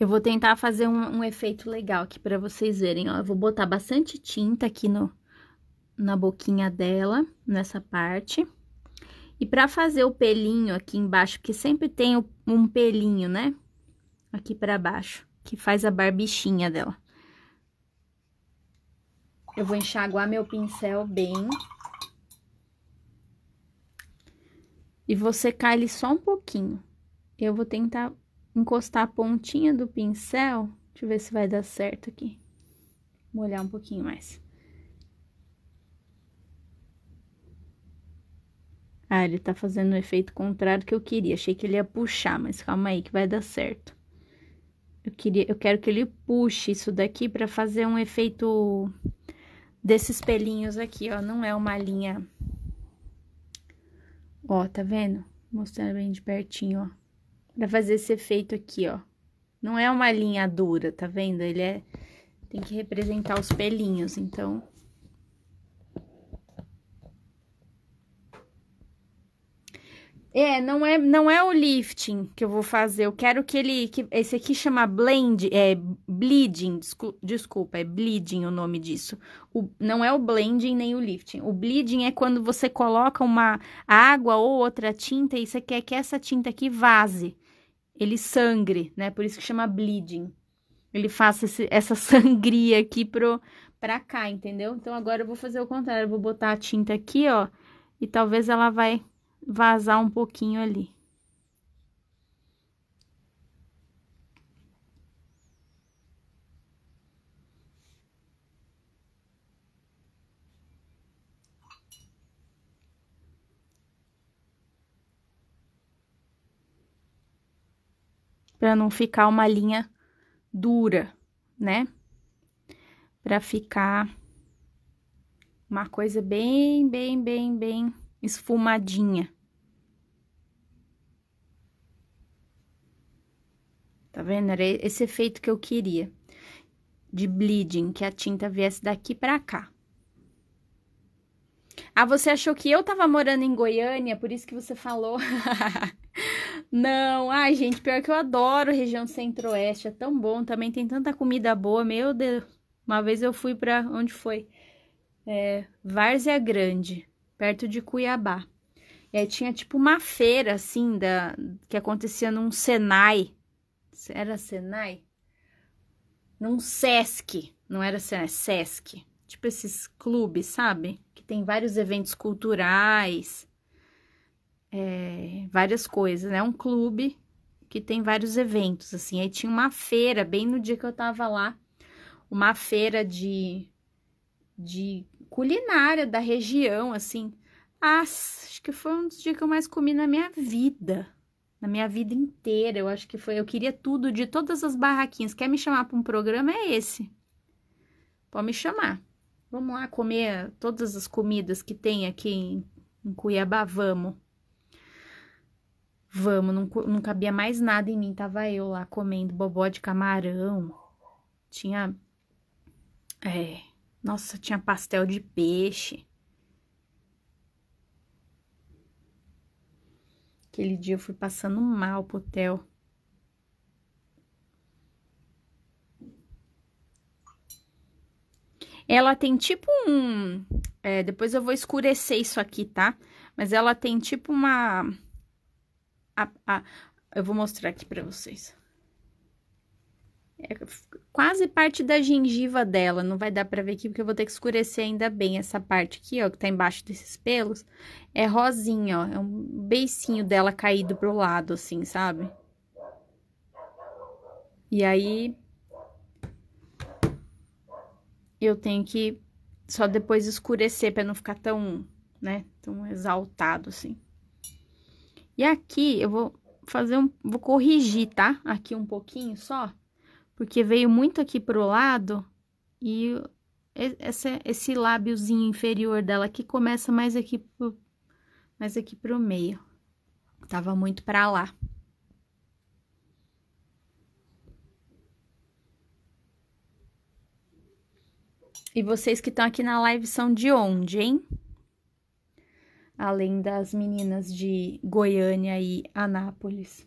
Eu vou tentar fazer um, um efeito legal aqui para vocês verem, ó. Eu vou botar bastante tinta aqui no, na boquinha dela, nessa parte. E para fazer o pelinho aqui embaixo, porque sempre tem um pelinho, né? Aqui para baixo, que faz a barbichinha dela. Eu vou enxaguar meu pincel bem. E vou secar ele só um pouquinho. Eu vou tentar encostar a pontinha do pincel, deixa eu ver se vai dar certo aqui. Vou olhar um pouquinho mais. Ah, ele tá fazendo o efeito contrário que eu queria. Achei que ele ia puxar, mas calma aí que vai dar certo. Eu queria, eu quero que ele puxe isso daqui para fazer um efeito desses pelinhos aqui, ó. Não é uma linha. Ó, tá vendo? Mostrando bem de pertinho, ó para fazer esse efeito aqui, ó. Não é uma linha dura, tá vendo? Ele é tem que representar os pelinhos, então É, não é, não é o lifting que eu vou fazer. Eu quero que ele. Que, esse aqui chama blend, é bleeding. Descu, desculpa, é bleeding o nome disso. O, não é o blending nem o lifting. O bleeding é quando você coloca uma água ou outra tinta e você quer que essa tinta aqui vaze ele sangre, né? Por isso que chama bleeding. Ele faça esse, essa *laughs* sangria aqui pro, pra cá, entendeu? Então, agora eu vou fazer o contrário. Eu vou botar a tinta aqui, ó. E talvez ela vai vazar um pouquinho ali. para não ficar uma linha dura, né? Para ficar uma coisa bem, bem, bem, bem esfumadinha. Tá vendo? Era esse efeito que eu queria de bleeding, que a tinta viesse daqui para cá. Ah, você achou que eu tava morando em Goiânia, por isso que você falou. *laughs* Não, ai, gente, pior que eu adoro região centro-oeste, é tão bom, também tem tanta comida boa, meu Deus. Uma vez eu fui pra onde foi? É, Várzea Grande, perto de Cuiabá. E aí tinha tipo uma feira, assim, da, que acontecia num Senai. Era Senai? Num Sesc. Não era Senai, Sesc tipo esses clubes, sabe? Que tem vários eventos culturais, é, várias coisas, né? Um clube que tem vários eventos, assim. Aí tinha uma feira, bem no dia que eu tava lá, uma feira de, de culinária da região, assim. Ah, acho que foi um dos dias que eu mais comi na minha vida. Na minha vida inteira, eu acho que foi. Eu queria tudo de todas as barraquinhas. Quer me chamar para um programa? É esse. Pode me chamar. Vamos lá comer todas as comidas que tem aqui em, em Cuiabá, vamos. Vamos, não, não cabia mais nada em mim, tava eu lá comendo bobó de camarão. Tinha. É. Nossa, tinha pastel de peixe. Aquele dia eu fui passando mal pro hotel. Ela tem tipo um... É, depois eu vou escurecer isso aqui, tá? Mas ela tem tipo uma... A, a... eu vou mostrar aqui pra vocês. É quase parte da gengiva dela, não vai dar pra ver aqui, porque eu vou ter que escurecer ainda bem essa parte aqui, ó, que tá embaixo desses pelos. É rosinha, ó, é um beicinho dela caído pro lado, assim, sabe? E aí, eu tenho que só depois escurecer para não ficar tão, né, tão exaltado assim. E aqui eu vou fazer um, vou corrigir, tá? Aqui um pouquinho só, porque veio muito aqui pro lado e esse, esse lábiozinho inferior dela aqui começa mais aqui pro, mais aqui pro meio. Tava muito para lá. E vocês que estão aqui na live são de onde, hein? Além das meninas de Goiânia e Anápolis.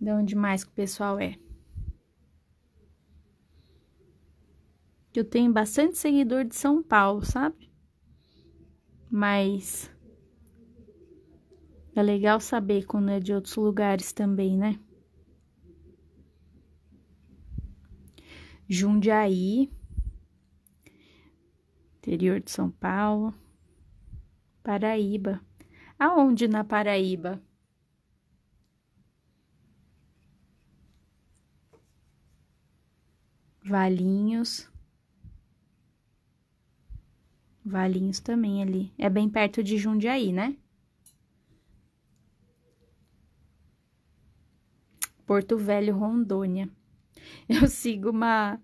De onde mais que o pessoal é? Eu tenho bastante seguidor de São Paulo, sabe? Mas é legal saber quando é de outros lugares também, né? Jundiaí, interior de São Paulo, Paraíba. Aonde na Paraíba? Valinhos. Valinhos também ali. É bem perto de Jundiaí, né? Porto Velho, Rondônia. *laughs* Eu sigo uma,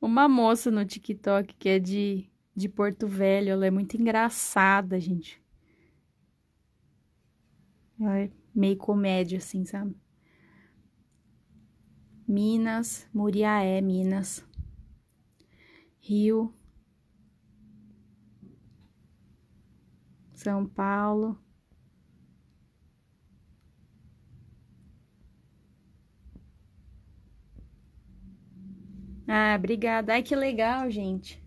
uma moça no TikTok que é de, de Porto Velho. Ela é muito engraçada, gente. Ela é meio comédia, assim, sabe? Minas, Muriaé, Minas. Rio. São Paulo. Ah, obrigada. Ai, que legal, gente.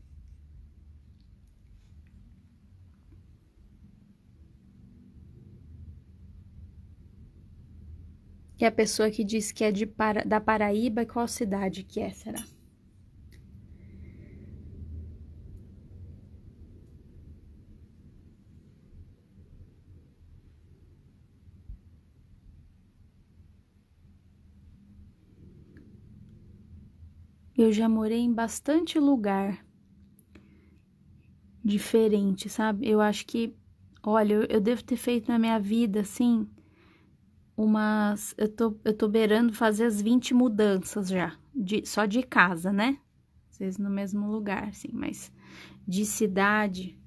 E a pessoa que diz que é de para, da Paraíba, qual cidade que é, será? Eu já morei em bastante lugar diferente, sabe? Eu acho que, olha, eu, eu devo ter feito na minha vida, assim, umas. Eu tô, eu tô beirando fazer as 20 mudanças já, de, só de casa, né? Às vezes no mesmo lugar, assim, mas de cidade.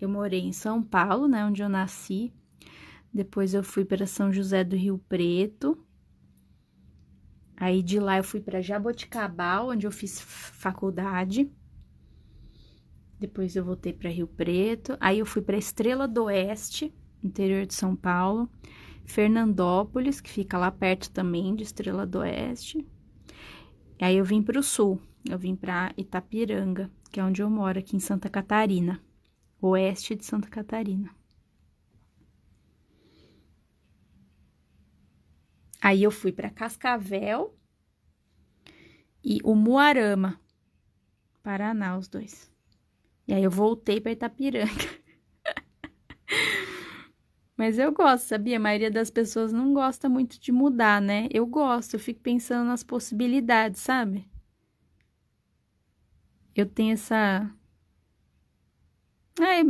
Eu morei em São Paulo, né, onde eu nasci. Depois eu fui para São José do Rio Preto, Aí de lá eu fui para Jaboticabal, onde eu fiz faculdade. Depois eu voltei para Rio Preto. Aí eu fui para Estrela do Oeste, interior de São Paulo. Fernandópolis, que fica lá perto também de Estrela do Oeste. E aí eu vim para o sul, eu vim para Itapiranga, que é onde eu moro aqui em Santa Catarina, oeste de Santa Catarina. Aí eu fui para Cascavel e o Muarama, Paraná, os dois. E aí eu voltei para Itapiranga. *laughs* Mas eu gosto, sabia? A maioria das pessoas não gosta muito de mudar, né? Eu gosto, eu fico pensando nas possibilidades, sabe? Eu tenho essa. É,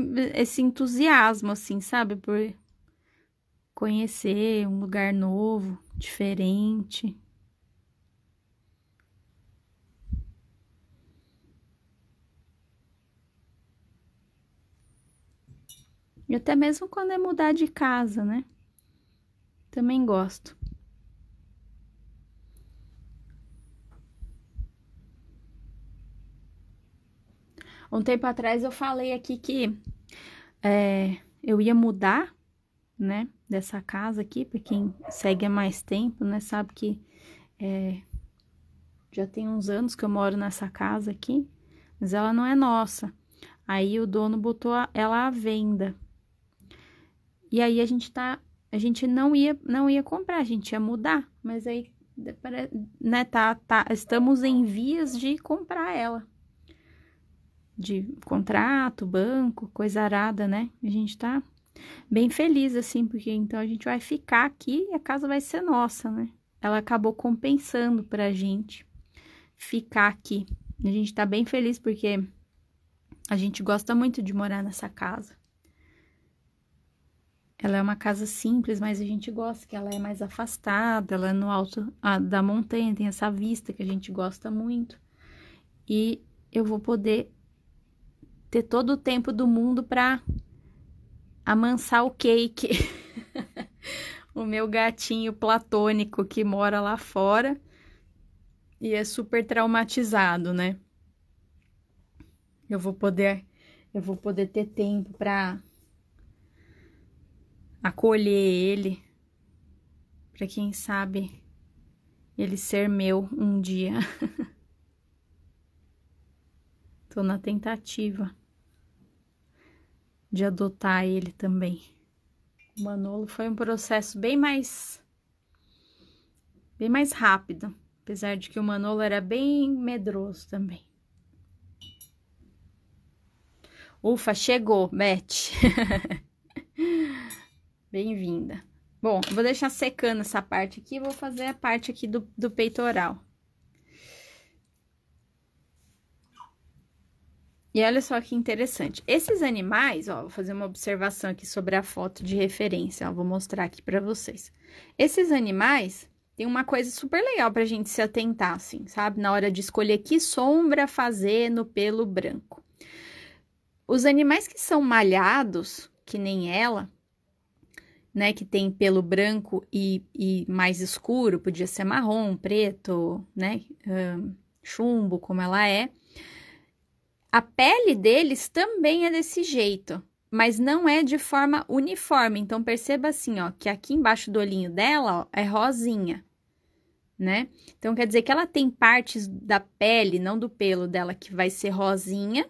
esse entusiasmo, assim, sabe? Por conhecer um lugar novo diferente. E até mesmo quando é mudar de casa, né? Também gosto. Um tempo atrás eu falei aqui que é, eu ia mudar, né? dessa casa aqui, para quem segue há mais tempo, né, sabe que é, já tem uns anos que eu moro nessa casa aqui, mas ela não é nossa. Aí o dono botou a, ela à venda. E aí a gente tá, a gente não ia, não ia comprar, a gente ia mudar, mas aí né, tá, tá, estamos em vias de comprar ela. De contrato, banco, coisa arada, né? A gente tá bem feliz, assim, porque então a gente vai ficar aqui e a casa vai ser nossa, né? Ela acabou compensando pra gente ficar aqui. A gente tá bem feliz porque a gente gosta muito de morar nessa casa. Ela é uma casa simples, mas a gente gosta que ela é mais afastada, ela é no alto da montanha, tem essa vista que a gente gosta muito. E eu vou poder ter todo o tempo do mundo para amansar o cake, *laughs* o meu gatinho platônico que mora lá fora e é super traumatizado, né? Eu vou poder, eu vou poder ter tempo para acolher ele, para quem sabe ele ser meu um dia. *laughs* Tô na tentativa de adotar ele também. O Manolo foi um processo bem mais bem mais rápido, apesar de que o Manolo era bem medroso também. Ufa, chegou, Beth. *laughs* Bem-vinda. Bom, vou deixar secando essa parte aqui, vou fazer a parte aqui do, do peitoral. E olha só que interessante. Esses animais, ó, vou fazer uma observação aqui sobre a foto de referência, ó, vou mostrar aqui para vocês. Esses animais tem uma coisa super legal pra gente se atentar, assim, sabe? Na hora de escolher que sombra fazer no pelo branco. Os animais que são malhados, que nem ela, né, que tem pelo branco e, e, mais escuro, podia ser marrom, preto, né, chumbo, como ela é. A pele deles também é desse jeito, mas não é de forma uniforme. Então perceba assim, ó, que aqui embaixo do olhinho dela, ó, é rosinha, né? Então quer dizer que ela tem partes da pele, não do pelo dela, que vai ser rosinha,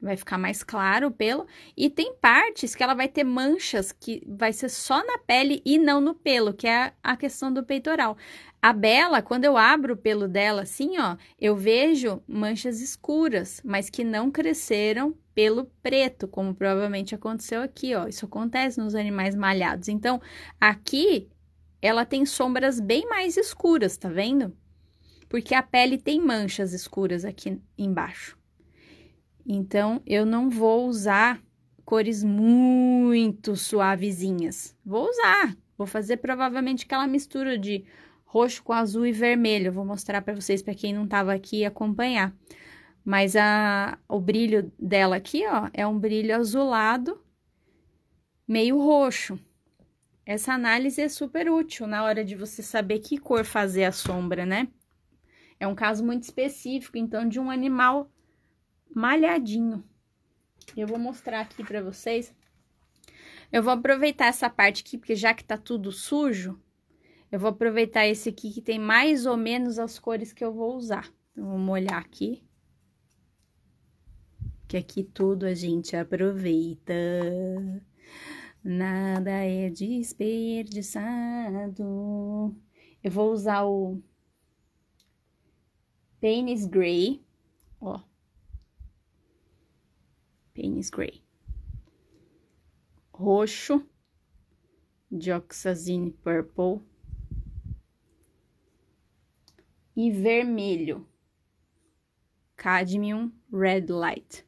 vai ficar mais claro o pelo, e tem partes que ela vai ter manchas que vai ser só na pele e não no pelo, que é a questão do peitoral. A Bela, quando eu abro o pelo dela assim, ó, eu vejo manchas escuras, mas que não cresceram pelo preto, como provavelmente aconteceu aqui, ó. Isso acontece nos animais malhados. Então, aqui ela tem sombras bem mais escuras, tá vendo? Porque a pele tem manchas escuras aqui embaixo. Então, eu não vou usar cores muito suavezinhas. Vou usar, vou fazer provavelmente aquela mistura de roxo com azul e vermelho. vou mostrar para vocês, para quem não tava aqui, acompanhar. Mas a, o brilho dela aqui, ó, é um brilho azulado, meio roxo. Essa análise é super útil na hora de você saber que cor fazer a sombra, né? É um caso muito específico, então, de um animal malhadinho. Eu vou mostrar aqui para vocês. Eu vou aproveitar essa parte aqui, porque já que tá tudo sujo, eu vou aproveitar esse aqui que tem mais ou menos as cores que eu vou usar. Então, vou molhar aqui. Que aqui tudo a gente aproveita. Nada é desperdiçado. Eu vou usar o Penis Grey, ó. Penis Grey. Roxo, Dioxazine Purple e vermelho. Cadmium Red Light.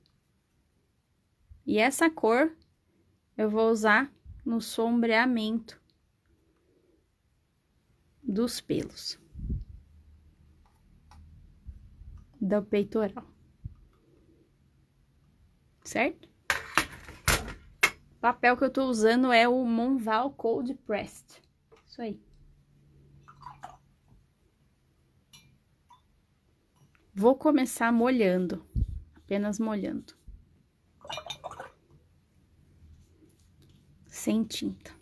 E essa cor eu vou usar no sombreamento dos pelos do peitoral. Certo? O papel que eu tô usando é o Monval Cold Pressed. Isso aí. Vou começar molhando, apenas molhando. Sem tinta.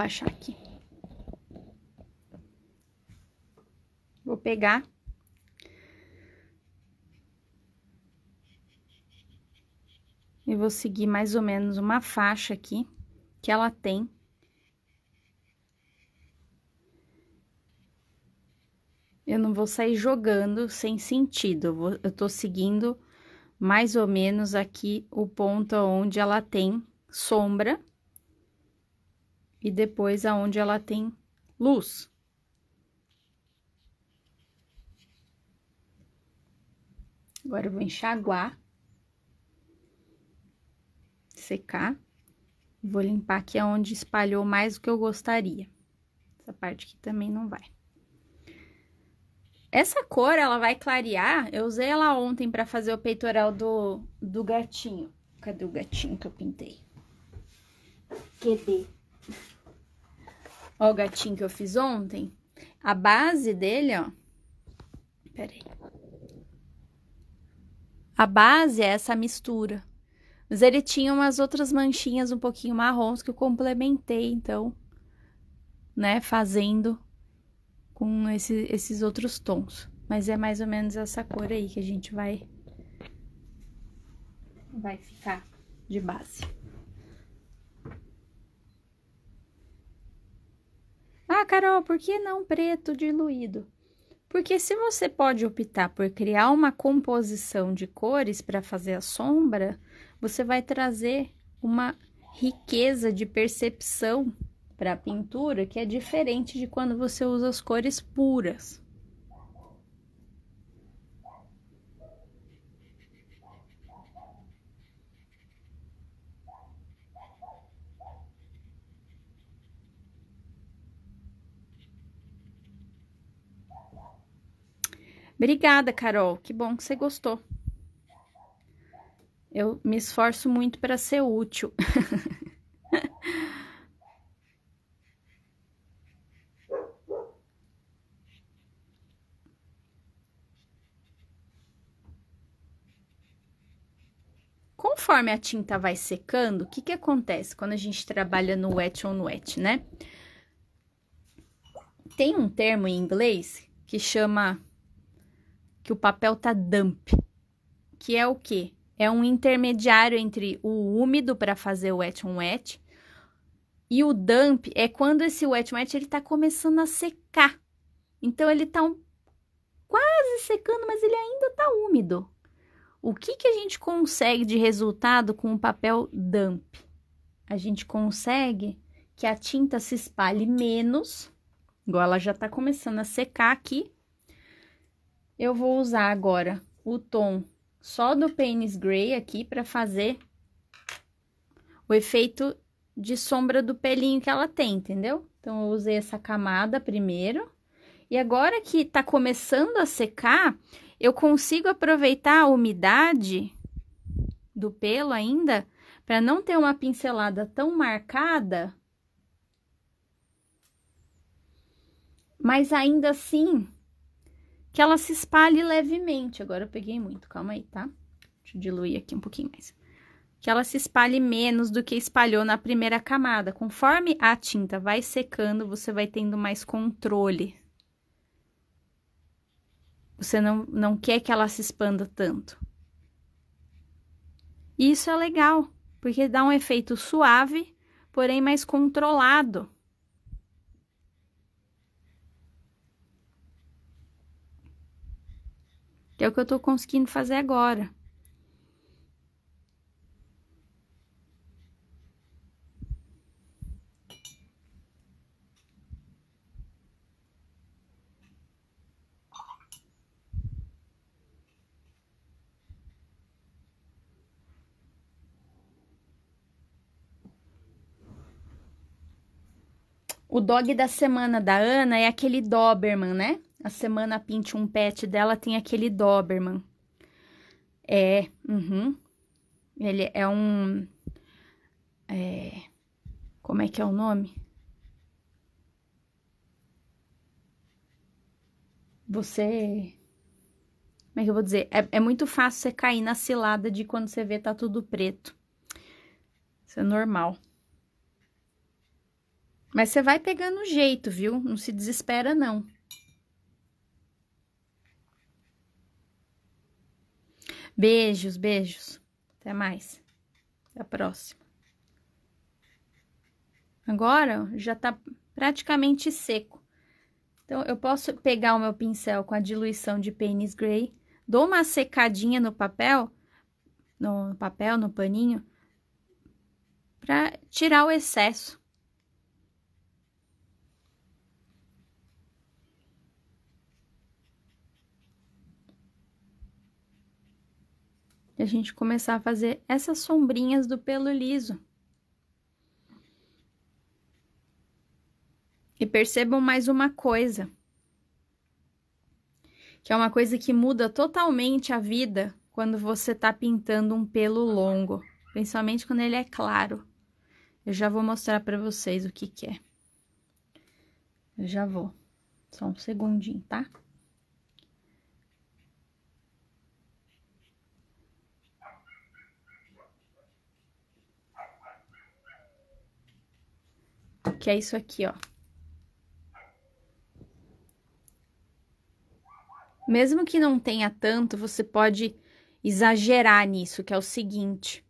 baixar aqui. Vou pegar. E vou seguir mais ou menos uma faixa aqui, que ela tem. Eu não vou sair jogando sem sentido, eu, estou eu tô seguindo mais ou menos aqui o ponto onde ela tem sombra e depois aonde ela tem luz. Agora eu vou enxaguar, secar, vou limpar aqui aonde espalhou mais do que eu gostaria. Essa parte aqui também não vai. Essa cor, ela vai clarear, eu usei ela ontem para fazer o peitoral do, do gatinho. Cadê o gatinho que eu pintei? QD. Ó o gatinho que eu fiz ontem. A base dele, ó. Pera aí. A base é essa mistura. Mas ele tinha umas outras manchinhas um pouquinho marrons que eu complementei, então, né, fazendo com esse, esses outros tons. Mas é mais ou menos essa cor aí que a gente vai vai ficar de base. Ah, Carol, por que não preto diluído? Porque se você pode optar por criar uma composição de cores para fazer a sombra, você vai trazer uma riqueza de percepção para a pintura que é diferente de quando você usa as cores puras. Obrigada, Carol. Que bom que você gostou. Eu me esforço muito para ser útil. *laughs* Conforme a tinta vai secando, o que que acontece quando a gente trabalha no wet on wet, né? Tem um termo em inglês que chama que o papel tá damp, que é o quê? É um intermediário entre o úmido para fazer o wet on wet e o damp é quando esse wet on wet ele tá começando a secar. Então ele tá um, quase secando, mas ele ainda tá úmido. O que que a gente consegue de resultado com o papel damp? A gente consegue que a tinta se espalhe menos, igual ela já tá começando a secar aqui, eu vou usar agora o tom só do pênis gray aqui para fazer o efeito de sombra do pelinho que ela tem, entendeu? Então, eu usei essa camada primeiro. E agora que tá começando a secar, eu consigo aproveitar a umidade do pelo ainda, para não ter uma pincelada tão marcada. Mas ainda assim, que ela se espalhe levemente. Agora eu peguei muito, calma aí, tá? Deixa eu diluir aqui um pouquinho mais. Que ela se espalhe menos do que espalhou na primeira camada. Conforme a tinta vai secando, você vai tendo mais controle. Você não, não quer que ela se expanda tanto. E isso é legal, porque dá um efeito suave, porém mais controlado. que é o que eu tô conseguindo fazer agora. O dog da semana da Ana é aquele Doberman, né? A semana Pinte um Pet dela tem aquele Doberman. É, uhum. Ele é um. É, como é que é o nome? Você. Como é que eu vou dizer? É, é muito fácil você cair na cilada de quando você vê tá tudo preto. Isso é normal. Mas você vai pegando o jeito, viu? Não se desespera, não. Beijos, beijos. Até mais. Até a próxima. Agora já tá praticamente seco. Então, eu posso pegar o meu pincel com a diluição de Penis Gray, dou uma secadinha no papel, no papel, no paninho, para tirar o excesso. e a gente começar a fazer essas sombrinhas do pelo liso. E percebam mais uma coisa, que é uma coisa que muda totalmente a vida quando você tá pintando um pelo longo, principalmente quando ele é claro. Eu já vou mostrar para vocês o que que é. Eu já vou. Só um segundinho, tá? que é isso aqui, ó. Mesmo que não tenha tanto, você pode exagerar nisso, que é o seguinte.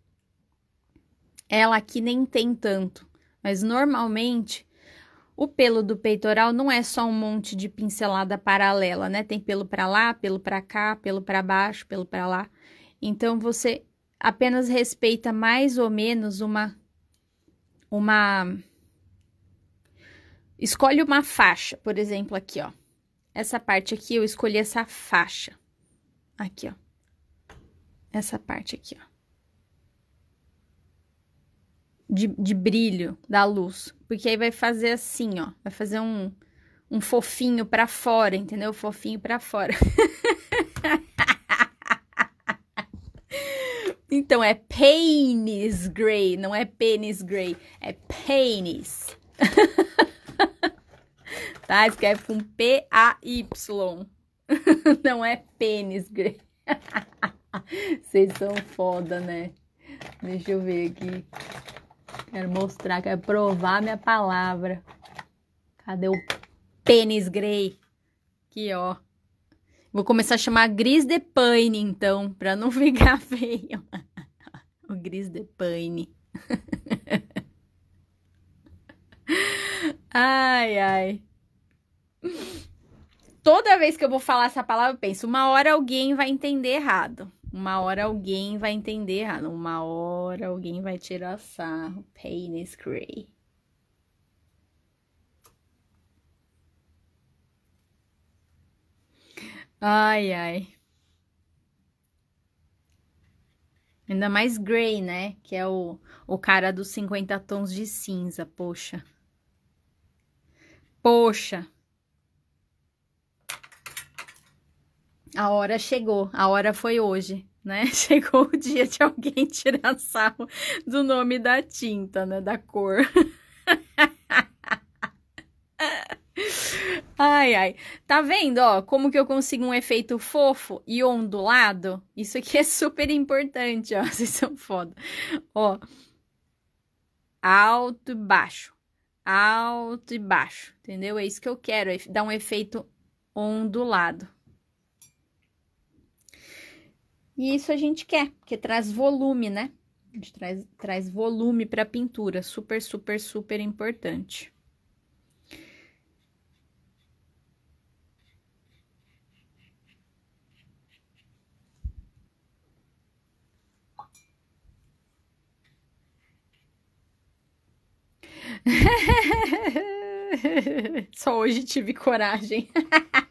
Ela aqui nem tem tanto, mas normalmente o pelo do peitoral não é só um monte de pincelada paralela, né? Tem pelo para lá, pelo para cá, pelo para baixo, pelo para lá. Então você apenas respeita mais ou menos uma uma Escolhe uma faixa, por exemplo, aqui, ó. Essa parte aqui, eu escolhi essa faixa. Aqui, ó. Essa parte aqui, ó. De, de brilho da luz. Porque aí vai fazer assim, ó. Vai fazer um, um fofinho pra fora, entendeu? Fofinho pra fora. *laughs* então, é penis gray, não é pênis gray. É penis. *laughs* tá? Escreve é com P-A-Y. *laughs* Não é pênis, Grey. *laughs* Vocês são foda, né? Deixa eu ver aqui. Quero mostrar, quero provar minha palavra. Cadê o pênis Grey? Aqui, ó. Vou começar a chamar Gris de Paine, então, pra não *laughs* ficar feio. o Gris de Paine. ai, ai. Toda vez que eu vou falar essa palavra, eu penso, uma hora alguém vai entender errado. Uma hora alguém vai entender errado. Uma hora alguém vai tirar sarro. is Gray. Ai, ai. Ainda mais Gray né? Que é o, o cara dos 50 tons de cinza, poxa. Poxa. a hora chegou, a hora foi hoje, né? *laughs* Chegou o dia de alguém tirar sarro do nome da tinta, né? Da cor. *laughs* Ai, ai. Tá vendo, ó, como que eu consigo um efeito fofo e ondulado? Isso aqui é super importante, ó. *laughs* Vocês são foda. Ó. Alto e baixo. Alto e baixo, entendeu? É isso que eu quero, é dar um efeito ondulado. E isso a gente quer, porque traz volume, né? A gente traz, traz volume para a pintura, super, super, super importante. *laughs* Só hoje tive coragem. *laughs*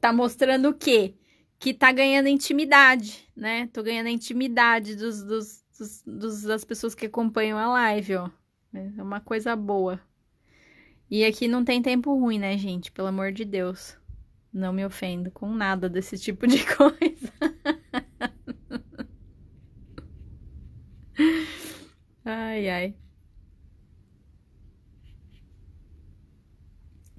tá mostrando o quê? Que tá ganhando intimidade, né? Tô ganhando a intimidade dos, dos, dos, dos das pessoas que acompanham a live, ó. É uma coisa boa. E aqui não tem tempo ruim, né, gente? Pelo amor de Deus. Não me ofendo com nada desse tipo de *laughs* coisa. ai, ai.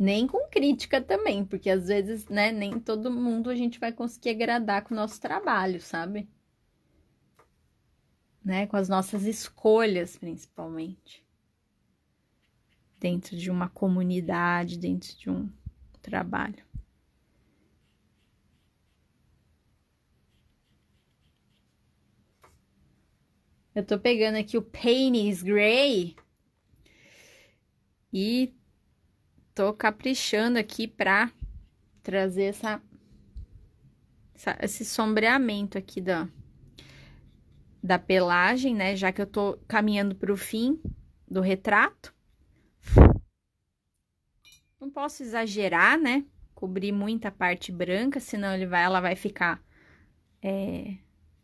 nem com crítica também, porque às vezes, né, nem todo mundo a gente vai conseguir agradar com o nosso trabalho, sabe? Né, com as nossas escolhas, principalmente. Dentro de uma comunidade, dentro de um trabalho. Eu tô pegando aqui o Pain Gray Grey e Tô caprichando aqui pra trazer essa, essa, esse sombreamento aqui da, da pelagem, né? Já que eu tô caminhando pro fim do retrato. Não posso exagerar, né? Cobrir muita parte branca, senão ele vai, ela vai ficar é,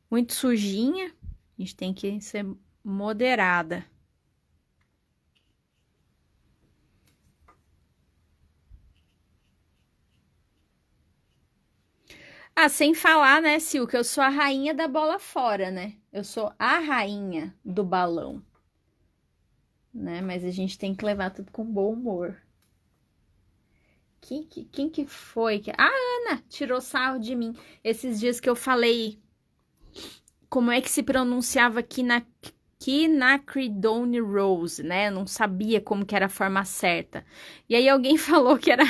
muito sujinha. A gente tem que ser moderada. Ah, sem falar, né, Sil, que eu sou a rainha da bola fora, né? Eu sou a rainha do balão. Né? Mas a gente tem que levar tudo com bom humor. Quem que, quem que foi? Que... A Ana tirou sarro de mim esses dias que eu falei como é que se pronunciava na Kinacridone Rose, né? Eu não sabia como que era a forma certa. E aí alguém *laughs* falou que era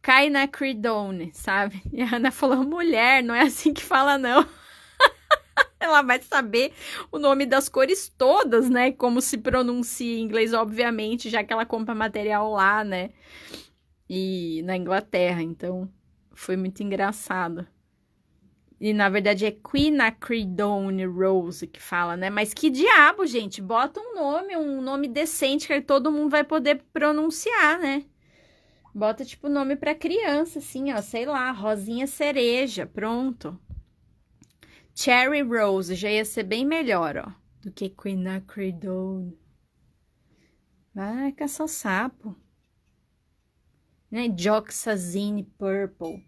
cai na Creedone, sabe? E a Ana falou: mulher, não é assim que fala, não. *laughs* Ela vai saber o nome das cores todas, né? Como se pronuncia em inglês, obviamente, já que ela compra material lá, né? E na Inglaterra. Então, foi muito engraçado. E na verdade é Quinacridone Rose que fala, né? Mas que diabo, gente? Bota um nome, um nome decente que todo mundo vai poder pronunciar, né? Bota, tipo, nome pra criança, assim, ó. Sei lá, Rosinha Cereja, pronto. Cherry Rose, já ia ser bem melhor, ó. Do que Quinacridone. Vai caçar sapo. Né? Dioxazine Purple.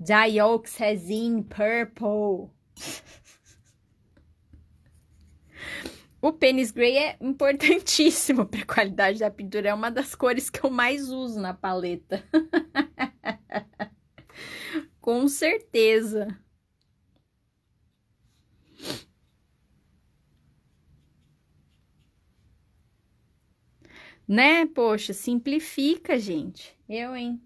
Dioxazine Purple. *laughs* O pênis grey é importantíssimo para a qualidade da pintura, é uma das cores que eu mais uso na paleta. *laughs* Com certeza. Né? Poxa, simplifica, gente. Eu, hein?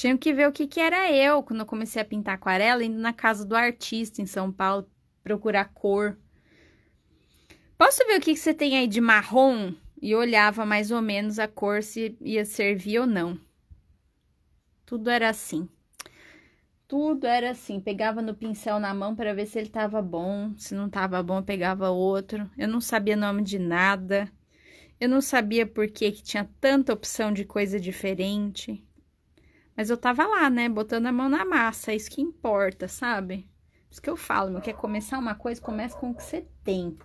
Tinha que ver o que, que era eu quando eu comecei a pintar aquarela, indo na casa do artista em São Paulo procurar cor. Posso ver o que, que você tem aí de marrom? E olhava mais ou menos a cor se ia servir ou não. Tudo era assim. Tudo era assim. Pegava no pincel na mão para ver se ele estava bom. Se não estava bom, pegava outro. Eu não sabia nome de nada. Eu não sabia por que, que tinha tanta opção de coisa diferente. Mas eu tava lá, né? Botando a mão na massa. É isso que importa, sabe? Por é isso que eu falo, meu. Quer começar uma coisa, começa com o que você tem.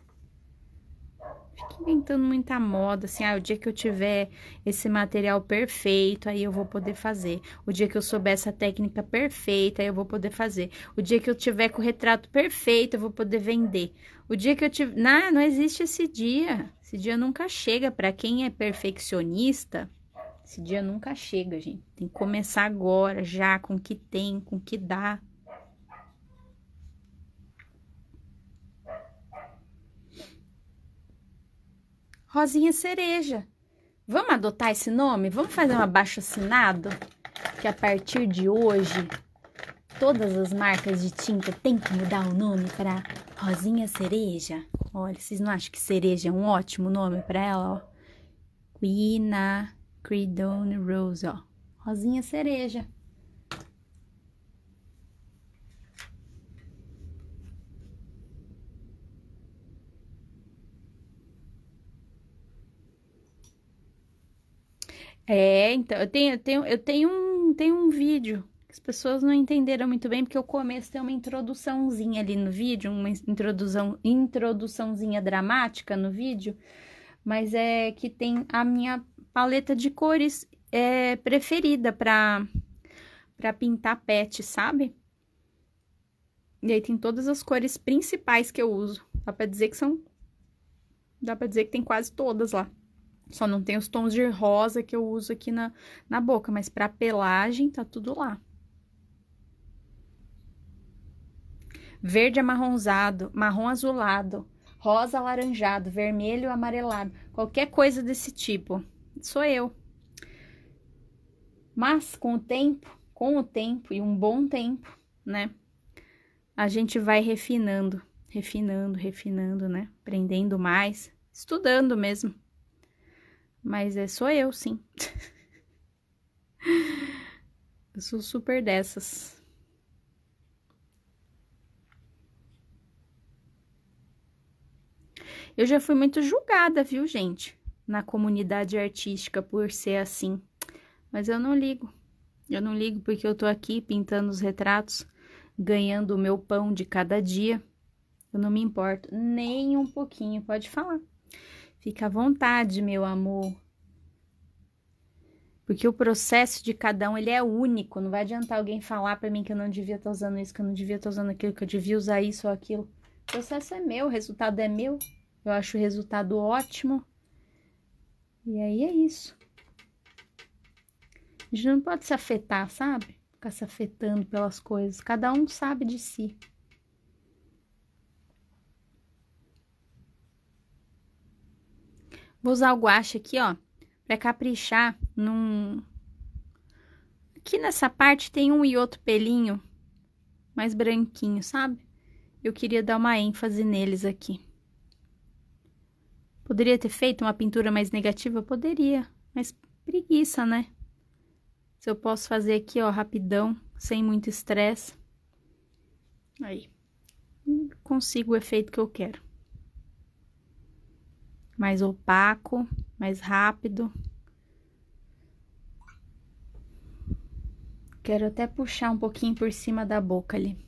Fica inventando muita moda, assim, ah, o dia que eu tiver esse material perfeito, aí eu vou poder fazer. O dia que eu souber essa técnica perfeita, aí eu vou poder fazer. O dia que eu tiver com o retrato perfeito, eu vou poder vender. O dia que eu tiver, não, não existe esse dia. Esse dia nunca chega para quem é perfeccionista. Esse dia nunca chega, gente. Tem que começar agora, já, com o que tem, com o que dá. Rosinha Cereja. Vamos adotar esse nome? Vamos fazer um abaixo assinado? Que a partir de hoje, todas as marcas de tinta têm que mudar o nome para Rosinha Cereja. Olha, vocês não acham que cereja é um ótimo nome para ela? Ó. Quina. Creedone Rose, ó. Rosinha cereja. É, então, eu tenho, eu tenho, eu tenho um, tenho um vídeo que as pessoas não entenderam muito bem, porque o começo tem uma introduçãozinha ali no vídeo, uma introdução, introduçãozinha dramática no vídeo, mas é que tem a minha paleta de cores é, preferida para pra pintar pet, sabe? E aí tem todas as cores principais que eu uso. Dá pra dizer que são... Dá pra dizer que tem quase todas lá. Só não tem os tons de rosa que eu uso aqui na, na boca, mas pra pelagem tá tudo lá. Verde amarronzado, marrom azulado, rosa alaranjado, vermelho amarelado, qualquer coisa desse tipo sou eu. Mas com o tempo, com o tempo e um bom tempo, né? A gente vai refinando, refinando, refinando, né? Aprendendo mais, estudando mesmo. Mas é sou eu, sim. *laughs* eu sou super dessas. Eu já fui muito julgada, viu, gente? na comunidade artística por ser assim. Mas eu não ligo. Eu não ligo porque eu tô aqui pintando os retratos, ganhando o meu pão de cada dia. Eu não me importo nem um pouquinho, pode falar. Fica à vontade, meu amor. Porque o processo de cada um, ele é único, não vai adiantar alguém falar para mim que eu não devia estar tá usando isso, que eu não devia estar tá usando aquilo, que eu devia usar isso ou aquilo. O processo é meu, o resultado é meu. Eu acho o resultado ótimo. E aí é isso. A gente não pode se afetar, sabe? Ficar se afetando pelas coisas. Cada um sabe de si. Vou usar o guache aqui, ó, para caprichar num... Aqui nessa parte tem um e outro pelinho mais branquinho, sabe? Eu queria dar uma ênfase neles aqui. Poderia ter feito uma pintura mais negativa? Poderia, mas preguiça, né? Se eu posso fazer aqui, ó, rapidão, sem muito estresse. Aí. Consigo o efeito que eu quero. Mais opaco, mais rápido. Quero até puxar um pouquinho por cima da boca ali.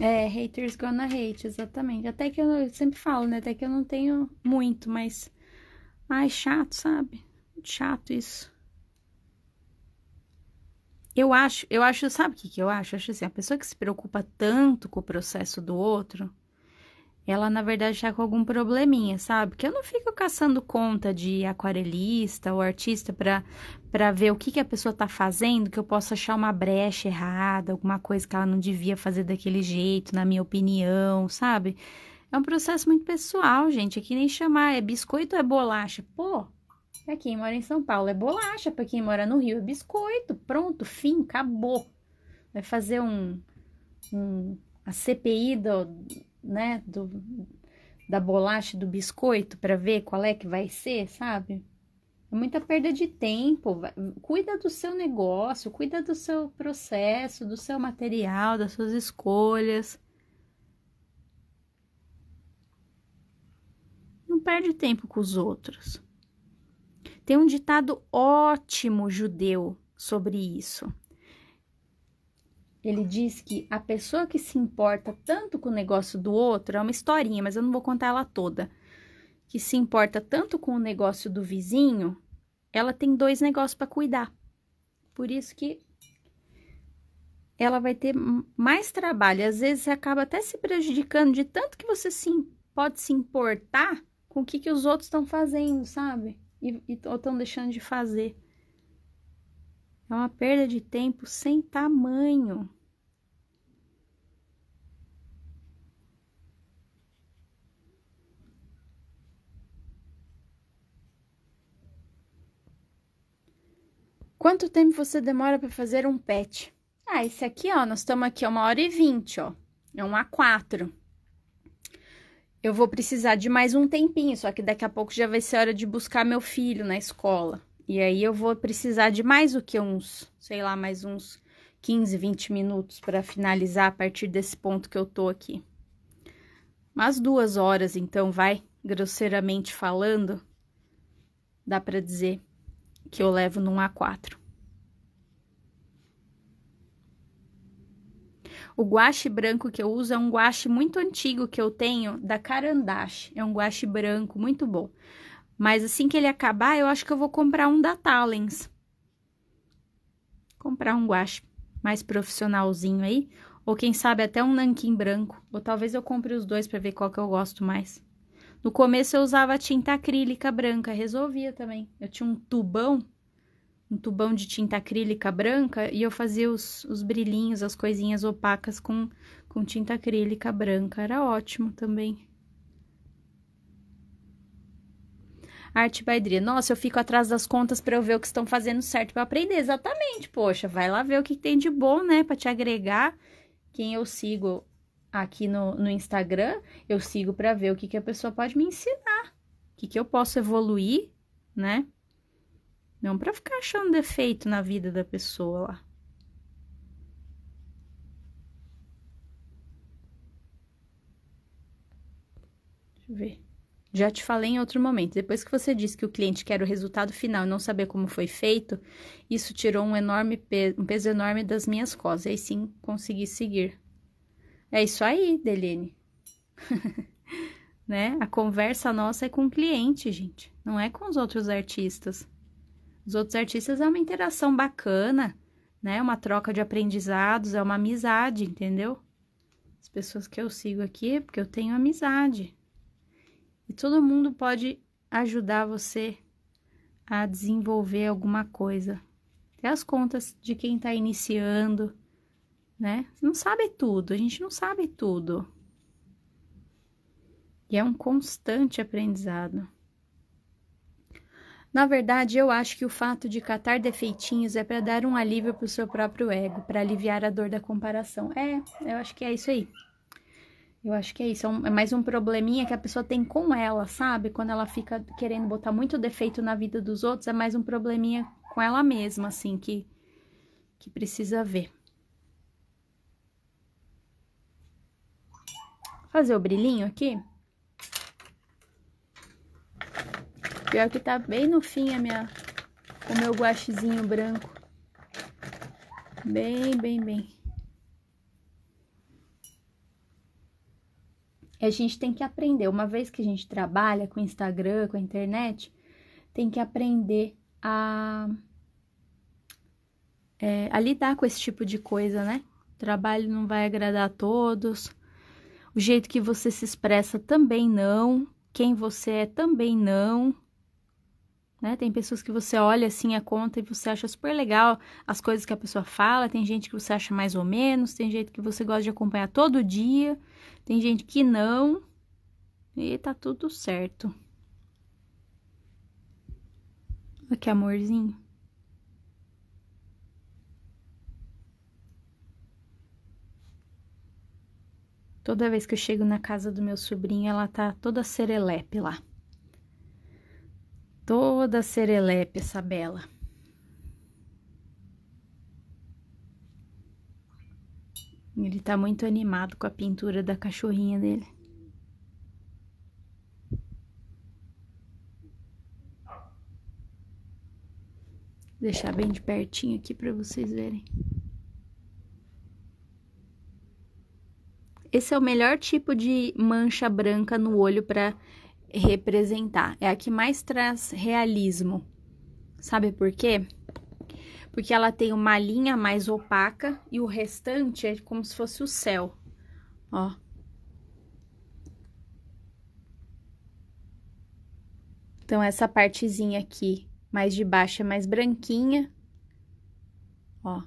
É, haters gonna hate, exatamente. Até que eu, eu, sempre falo, né? Até que eu não tenho muito, mas. Ai, chato, sabe? Chato isso. Eu acho, eu acho, sabe o que, que eu acho? Eu acho assim, a pessoa que se preocupa tanto com o processo do outro, ela na verdade está com algum probleminha, sabe? Que eu não fico caçando conta de aquarelista ou artista para para ver o que, que a pessoa tá fazendo, que eu possa achar uma brecha errada, alguma coisa que ela não devia fazer daquele jeito, na minha opinião, sabe? É um processo muito pessoal, gente. É que nem chamar, é biscoito ou é bolacha? Pô, para quem mora em São Paulo é bolacha, para quem mora no Rio é biscoito. Pronto, fim, acabou. Vai fazer um, um a CPI do, né, do, da bolacha, do biscoito, para ver qual é que vai ser, sabe? É muita perda de tempo. Vai, cuida do seu negócio, cuida do seu processo, do seu material, das suas escolhas. Não perde tempo com os outros. Tem um ditado ótimo judeu sobre isso ele diz que a pessoa que se importa tanto com o negócio do outro, é uma historinha, mas eu não vou contar ela toda, que se importa tanto com o negócio do vizinho, ela tem dois negócios para cuidar. Por isso que ela vai ter mais trabalho. Às vezes você acaba até se prejudicando de tanto que você se, pode se importar com o que, que os outros estão fazendo, sabe? E estão deixando de fazer. É uma perda de tempo sem tamanho. Quanto tempo você demora para fazer um pet? Ah, esse aqui, ó, nós estamos aqui, ó, uma hora e vinte, ó. É um A4. Eu vou precisar de mais um tempinho, só que daqui a pouco já vai ser hora de buscar meu filho na escola. E aí eu vou precisar de mais do que uns, sei lá, mais uns 15, 20 minutos para finalizar a partir desse ponto que eu tô aqui. Mas duas horas, então, vai, grosseiramente falando, dá para dizer que eu levo num A4. O guache branco que eu uso é um guache muito antigo que eu tenho da Carandache. É um guache branco muito bom. Mas assim que ele acabar, eu acho que eu vou comprar um da Talens. Comprar um guache mais profissionalzinho aí. Ou quem sabe até um nanquim branco. Ou talvez eu compre os dois para ver qual que eu gosto mais. No começo eu usava tinta acrílica branca, resolvia também. Eu tinha um tubão, um tubão de tinta acrílica branca e eu fazia os, os brilhinhos, as coisinhas opacas com, com tinta acrílica branca. Era ótimo também. Arte Baidria. Nossa, eu fico atrás das contas para eu ver o que estão fazendo certo para aprender. Exatamente, poxa, vai lá ver o que tem de bom, né, para te agregar. Quem eu sigo aqui no, no Instagram, eu sigo para ver o que, que a pessoa pode me ensinar, o que, que eu posso evoluir, né? Não para ficar achando defeito na vida da pessoa lá. Deixa eu ver. Já te falei em outro momento, depois que você disse que o cliente quer o resultado final e não saber como foi feito, isso tirou um enorme peso, um peso enorme das minhas costas, e aí sim consegui seguir. É isso aí, Delene. *laughs* né? A conversa nossa é com o cliente, gente, não é com os outros artistas. Os outros artistas é uma interação bacana, né? É uma troca de aprendizados, é uma amizade, entendeu? As pessoas que eu sigo aqui é porque eu tenho amizade. E todo mundo pode ajudar você a desenvolver alguma coisa. Até as contas de quem está iniciando, né? Você não sabe tudo, a gente não sabe tudo. E é um constante aprendizado. Na verdade, eu acho que o fato de catar defeitinhos é para dar um alívio para o seu próprio ego, para aliviar a dor da comparação. É, eu acho que é isso aí. Eu acho que é isso. É, um, é, mais um probleminha que a pessoa tem com ela, sabe? Quando ela fica querendo botar muito defeito na vida dos outros, é mais um probleminha com ela mesma, assim, que, que precisa ver. Fazer o brilhinho aqui. Pior que tá bem no fim a minha, o meu guachezinho branco. Bem, bem, bem. a gente tem que aprender, uma vez que a gente trabalha com Instagram, com a internet, tem que aprender a, é, a lidar com esse tipo de coisa, né? O trabalho não vai agradar a todos, o jeito que você se expressa também não, quem você é também não. Né? Tem pessoas que você olha assim a conta e você acha super legal as coisas que a pessoa fala, tem gente que você acha mais ou menos, tem gente que você gosta de acompanhar todo dia, tem gente que não, e tá tudo certo. Olha que amorzinho. Toda vez que eu chego na casa do meu sobrinho, ela tá toda serelepe lá toda serelepe essa bela. Ele tá muito animado com a pintura da cachorrinha dele. Vou deixar bem de pertinho aqui para vocês verem. Esse é o melhor tipo de mancha branca no olho para representar, é a que mais traz realismo. Sabe por quê? Porque ela tem uma linha mais opaca e o restante é como se fosse o céu, ó. Então, essa partezinha aqui, mais de baixo, é mais branquinha, ó.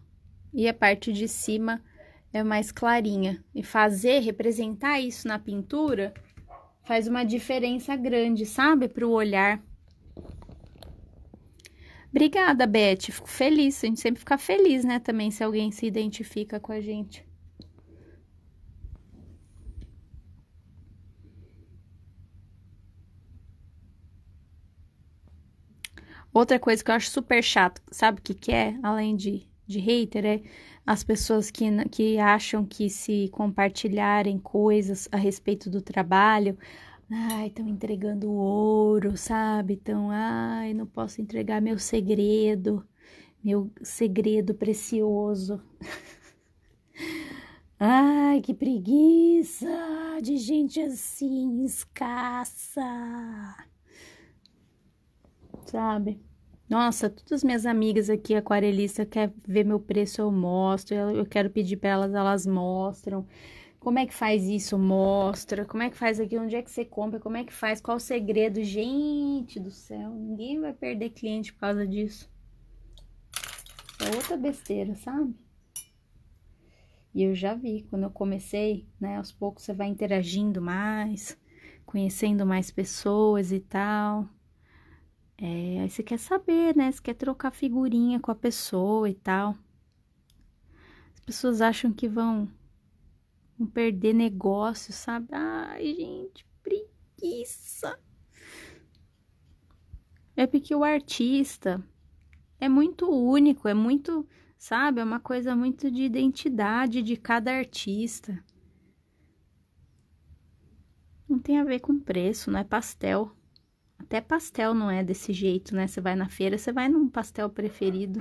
E a parte de cima é mais clarinha. E fazer, representar isso na pintura faz uma diferença grande, sabe, para o olhar. Obrigada, Beth. Fico feliz. A gente sempre fica feliz, né, também, se alguém se identifica com a gente. Outra coisa que eu acho super chato, sabe o que, que é? Além de, de hater, é as pessoas que, que acham que se compartilharem coisas a respeito do trabalho, ai, estão entregando ouro, sabe? Então, ai, não posso entregar meu segredo, meu segredo precioso. *laughs* ai, que preguiça de gente assim, escassa. Sabe? Nossa, todas as minhas amigas aqui aquarelistas quer ver meu preço, eu mostro. Eu quero pedir para elas, elas mostram. Como é que faz isso? Mostra. Como é que faz aqui? Onde é que você compra? Como é que faz? Qual o segredo? Gente do céu, ninguém vai perder cliente por causa disso. É outra besteira, sabe? E eu já vi, quando eu comecei, né? Aos poucos você vai interagindo mais, conhecendo mais pessoas e tal. É, aí você quer saber, né? Você quer trocar figurinha com a pessoa e tal. As pessoas acham que vão, vão perder negócio, sabe? Ai, gente, preguiça. É porque o artista é muito único, é muito, sabe? É uma coisa muito de identidade de cada artista. Não tem a ver com preço, não é pastel. Até pastel não é desse jeito, né? Você vai na feira, você vai num pastel preferido.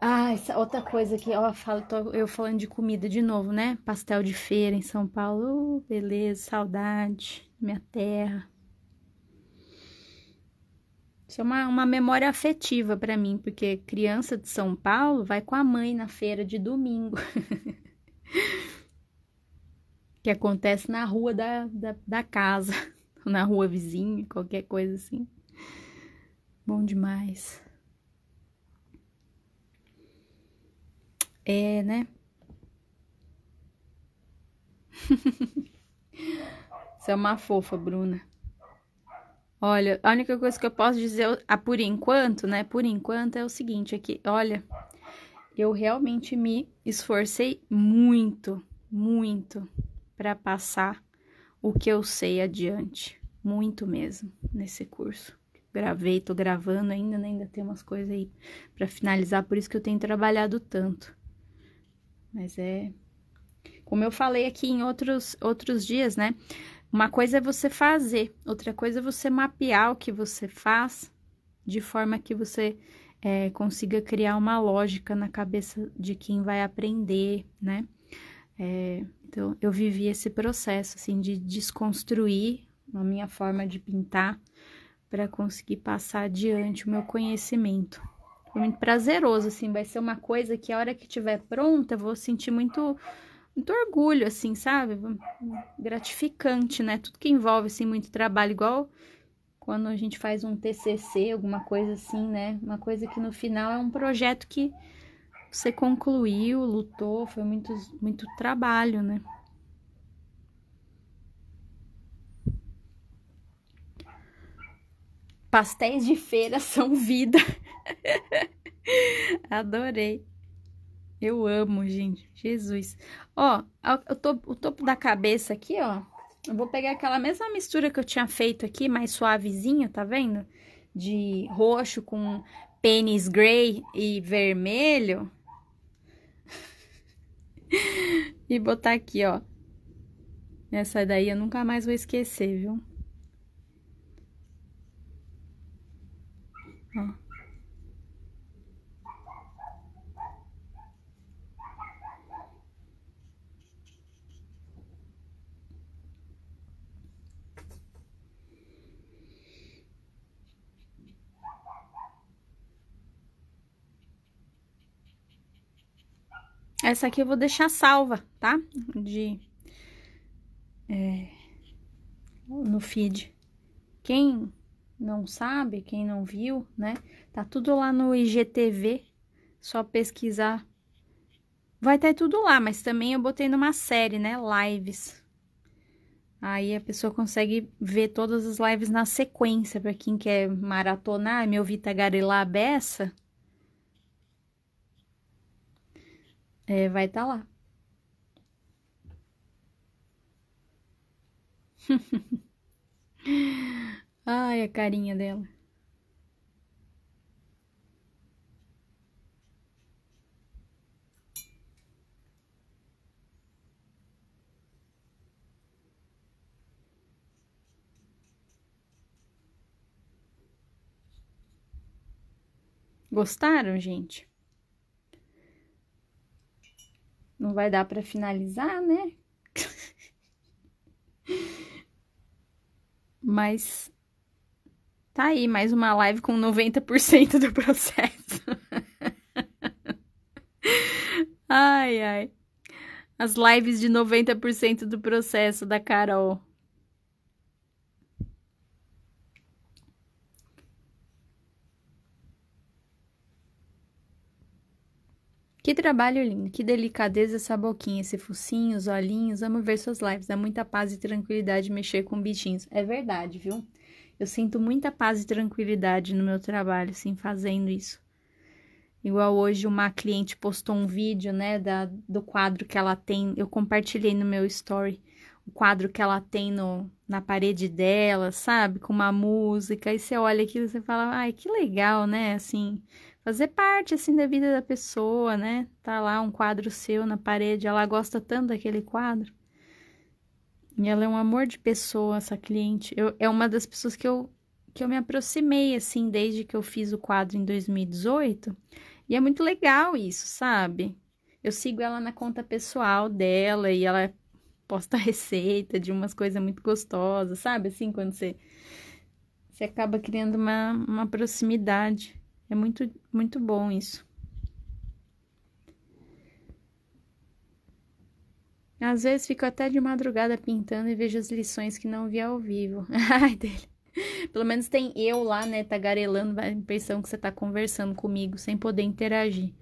Ah, essa outra coisa que ó, falo, tô, eu falando de comida de novo, né? Pastel de feira em São Paulo, uh, beleza, saudade, minha terra. Isso é uma, uma memória afetiva para mim, porque criança de São Paulo vai com a mãe na feira de domingo. *laughs* que acontece na rua da, da, da casa. *laughs* na rua vizinha, qualquer coisa assim. Bom demais. É, né? *laughs* Você é uma fofa, Bruna. Olha, a única coisa que eu posso dizer é a ah, por enquanto, né? Por enquanto é o seguinte aqui, é olha, eu realmente me esforcei muito, muito para passar o que eu sei adiante. Muito mesmo nesse curso. Gravei, tô gravando ainda, né? ainda tem umas coisas aí para finalizar, por isso que eu tenho trabalhado tanto. Mas é. Como eu falei aqui em outros, outros dias, né? Uma coisa é você fazer, outra coisa é você mapear o que você faz de forma que você é, consiga criar uma lógica na cabeça de quem vai aprender, né? É, então, eu vivi esse processo, assim, de desconstruir a minha forma de pintar para conseguir passar adiante o meu conhecimento. Foi muito prazeroso, assim, vai ser uma coisa que a hora que estiver pronta, eu vou sentir muito, muito orgulho, assim, sabe? Gratificante, né? Tudo que envolve, assim, muito trabalho, igual quando a gente faz um TCC, alguma coisa assim, né? Uma coisa que no final é um projeto que você concluiu, lutou, foi muito, muito trabalho, né? Pastéis de feira *laughs* são vida. *laughs* Adorei. Eu amo, gente. Jesus. Ó, eu tô, o topo da cabeça aqui, ó. Eu vou pegar aquela mesma mistura que eu tinha feito aqui, mais suavezinha, tá vendo? De roxo com pênis gray e vermelho. *laughs* e botar aqui, ó. Essa daí eu nunca mais vou esquecer, viu? Ó. Essa aqui eu vou deixar salva, tá? De... É, no feed. Quem não sabe, quem não viu, né? Tá tudo lá no IGTV, só pesquisar. Vai ter tudo lá, mas também eu botei numa série, né? Lives. Aí a pessoa consegue ver todas as lives na sequência, para quem quer maratonar, me ouvir tagarelar a beça, é, vai estar tá lá. *laughs* Ai, a carinha dela. Gostaram, gente? Não vai dar para finalizar, né? Mas tá aí mais uma live com 90% do processo. ai, ai. As lives de 90% do processo da Carol. Que trabalho lindo, que delicadeza essa boquinha, esse focinho, os olhinhos. Amo ver suas lives, dá muita paz e tranquilidade mexer com bichinhos. É verdade, viu? Eu sinto muita paz e tranquilidade no meu trabalho, assim, fazendo isso. Igual hoje uma cliente postou um vídeo, né, da, do quadro que ela tem. Eu compartilhei no meu story o quadro que ela tem no, na parede dela, sabe? Com uma música. E você olha aquilo e você fala, ai, que legal, né? Assim, fazer parte assim da vida da pessoa, né? Tá lá um quadro seu na parede, ela gosta tanto daquele quadro. E ela é um amor de pessoa, essa cliente. Eu, é uma das pessoas que eu, que eu me aproximei, assim, desde que eu fiz o quadro em 2018. E é muito legal isso, sabe? Eu sigo ela na conta pessoal dela e ela posta *laughs* receita de umas coisas muito gostosas, sabe? Assim, quando você, você acaba criando uma, uma proximidade. É muito, muito bom isso. Às vezes fico até de madrugada pintando e vejo as lições que não vi ao vivo. *laughs* Ai, dele. Pelo menos tem eu lá, né, tagarelando, a impressão que você tá conversando comigo sem poder interagir.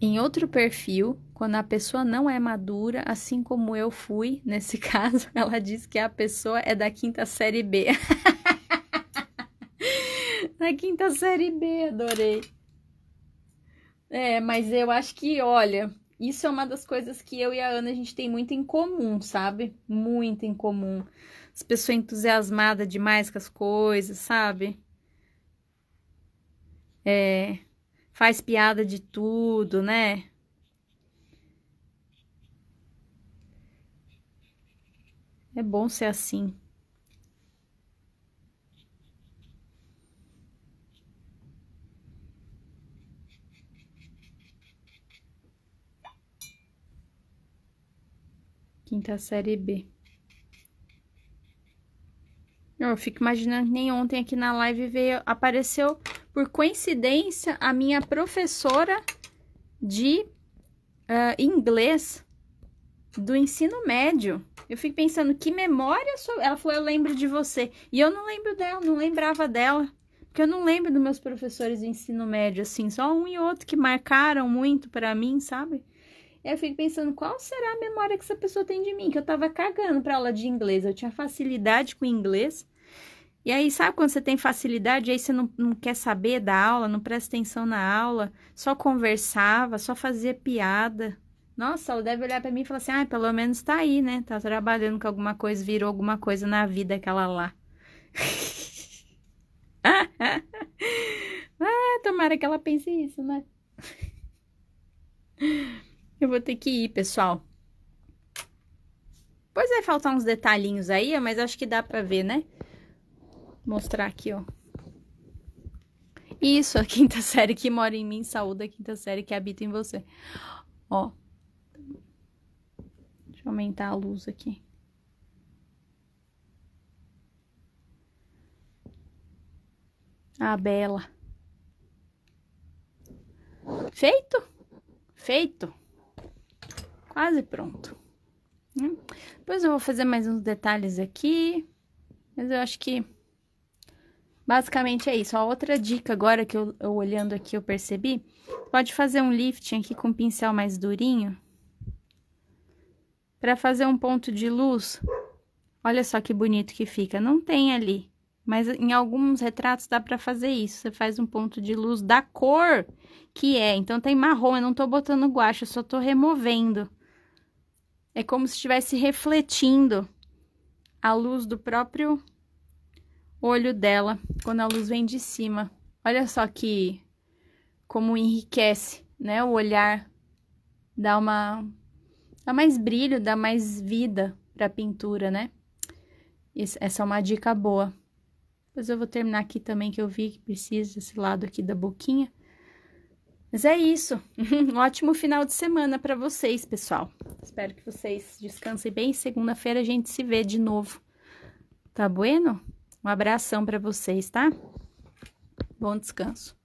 Em outro perfil, quando a pessoa não é madura, assim como eu fui nesse *laughs* caso, ela diz que a pessoa é da quinta série B. *laughs* da quinta série B, adorei. É, mas eu acho que, olha, isso é uma das coisas que eu e a Ana a gente tem muito em comum, sabe? Muito em comum. As pessoas entusiasmadas demais com as coisas, sabe? É, faz piada de tudo, né? É bom ser assim. Quinta série B. Eu fico imaginando que nem ontem aqui na live veio, apareceu por coincidência a minha professora de uh, inglês do ensino médio. Eu fico pensando, que memória sua. Ela falou, eu lembro de você. E eu não lembro dela, não lembrava dela. Porque eu não lembro dos meus professores de ensino médio, assim. Só um e outro que marcaram muito para mim, sabe? E eu fico pensando, qual será a memória que essa pessoa tem de mim? Que eu tava cagando pra aula de inglês. Eu tinha facilidade com inglês. E aí, sabe quando você tem facilidade, aí você não, não quer saber da aula, não presta atenção na aula, só conversava, só fazia piada. Nossa, ela deve olhar para mim e falar assim: ah, pelo menos tá aí, né? Tá trabalhando com alguma coisa, virou alguma coisa na vida aquela lá. *laughs* ah, tomara que ela pense isso, né? *laughs* Eu vou ter que ir, pessoal. Pois vai é, faltar uns detalhinhos aí, mas acho que dá pra ver, né? Mostrar aqui, ó. Isso, a quinta *laughs* série que mora em mim, saúde a quinta série que habita em você. Ó. Deixa eu aumentar a luz aqui. Ah, Bela. Feito? Feito. Quase pronto. Depois eu vou fazer mais uns detalhes aqui, mas eu acho que basicamente é isso. A outra dica agora que eu, eu olhando aqui eu percebi, pode fazer um lifting aqui com um pincel mais durinho para fazer um ponto de luz, olha só que bonito que fica. Não tem ali, mas em alguns retratos dá para fazer isso. Você faz um ponto de luz da cor que é. Então, tem marrom, eu não tô botando guache, eu só tô removendo. É como se estivesse refletindo a luz do próprio olho dela, quando a luz vem de cima. Olha só que como enriquece, né? O olhar dá uma Dá mais brilho, dá mais vida para a pintura, né? Essa é uma dica boa. Depois eu vou terminar aqui também, que eu vi que precisa desse lado aqui da boquinha. Mas é isso. *laughs* Um ótimo final de semana para vocês, pessoal. Espero que vocês descansem bem. Segunda-feira a gente se vê de novo. Tá bueno? Um abração para vocês, tá? Bom descanso.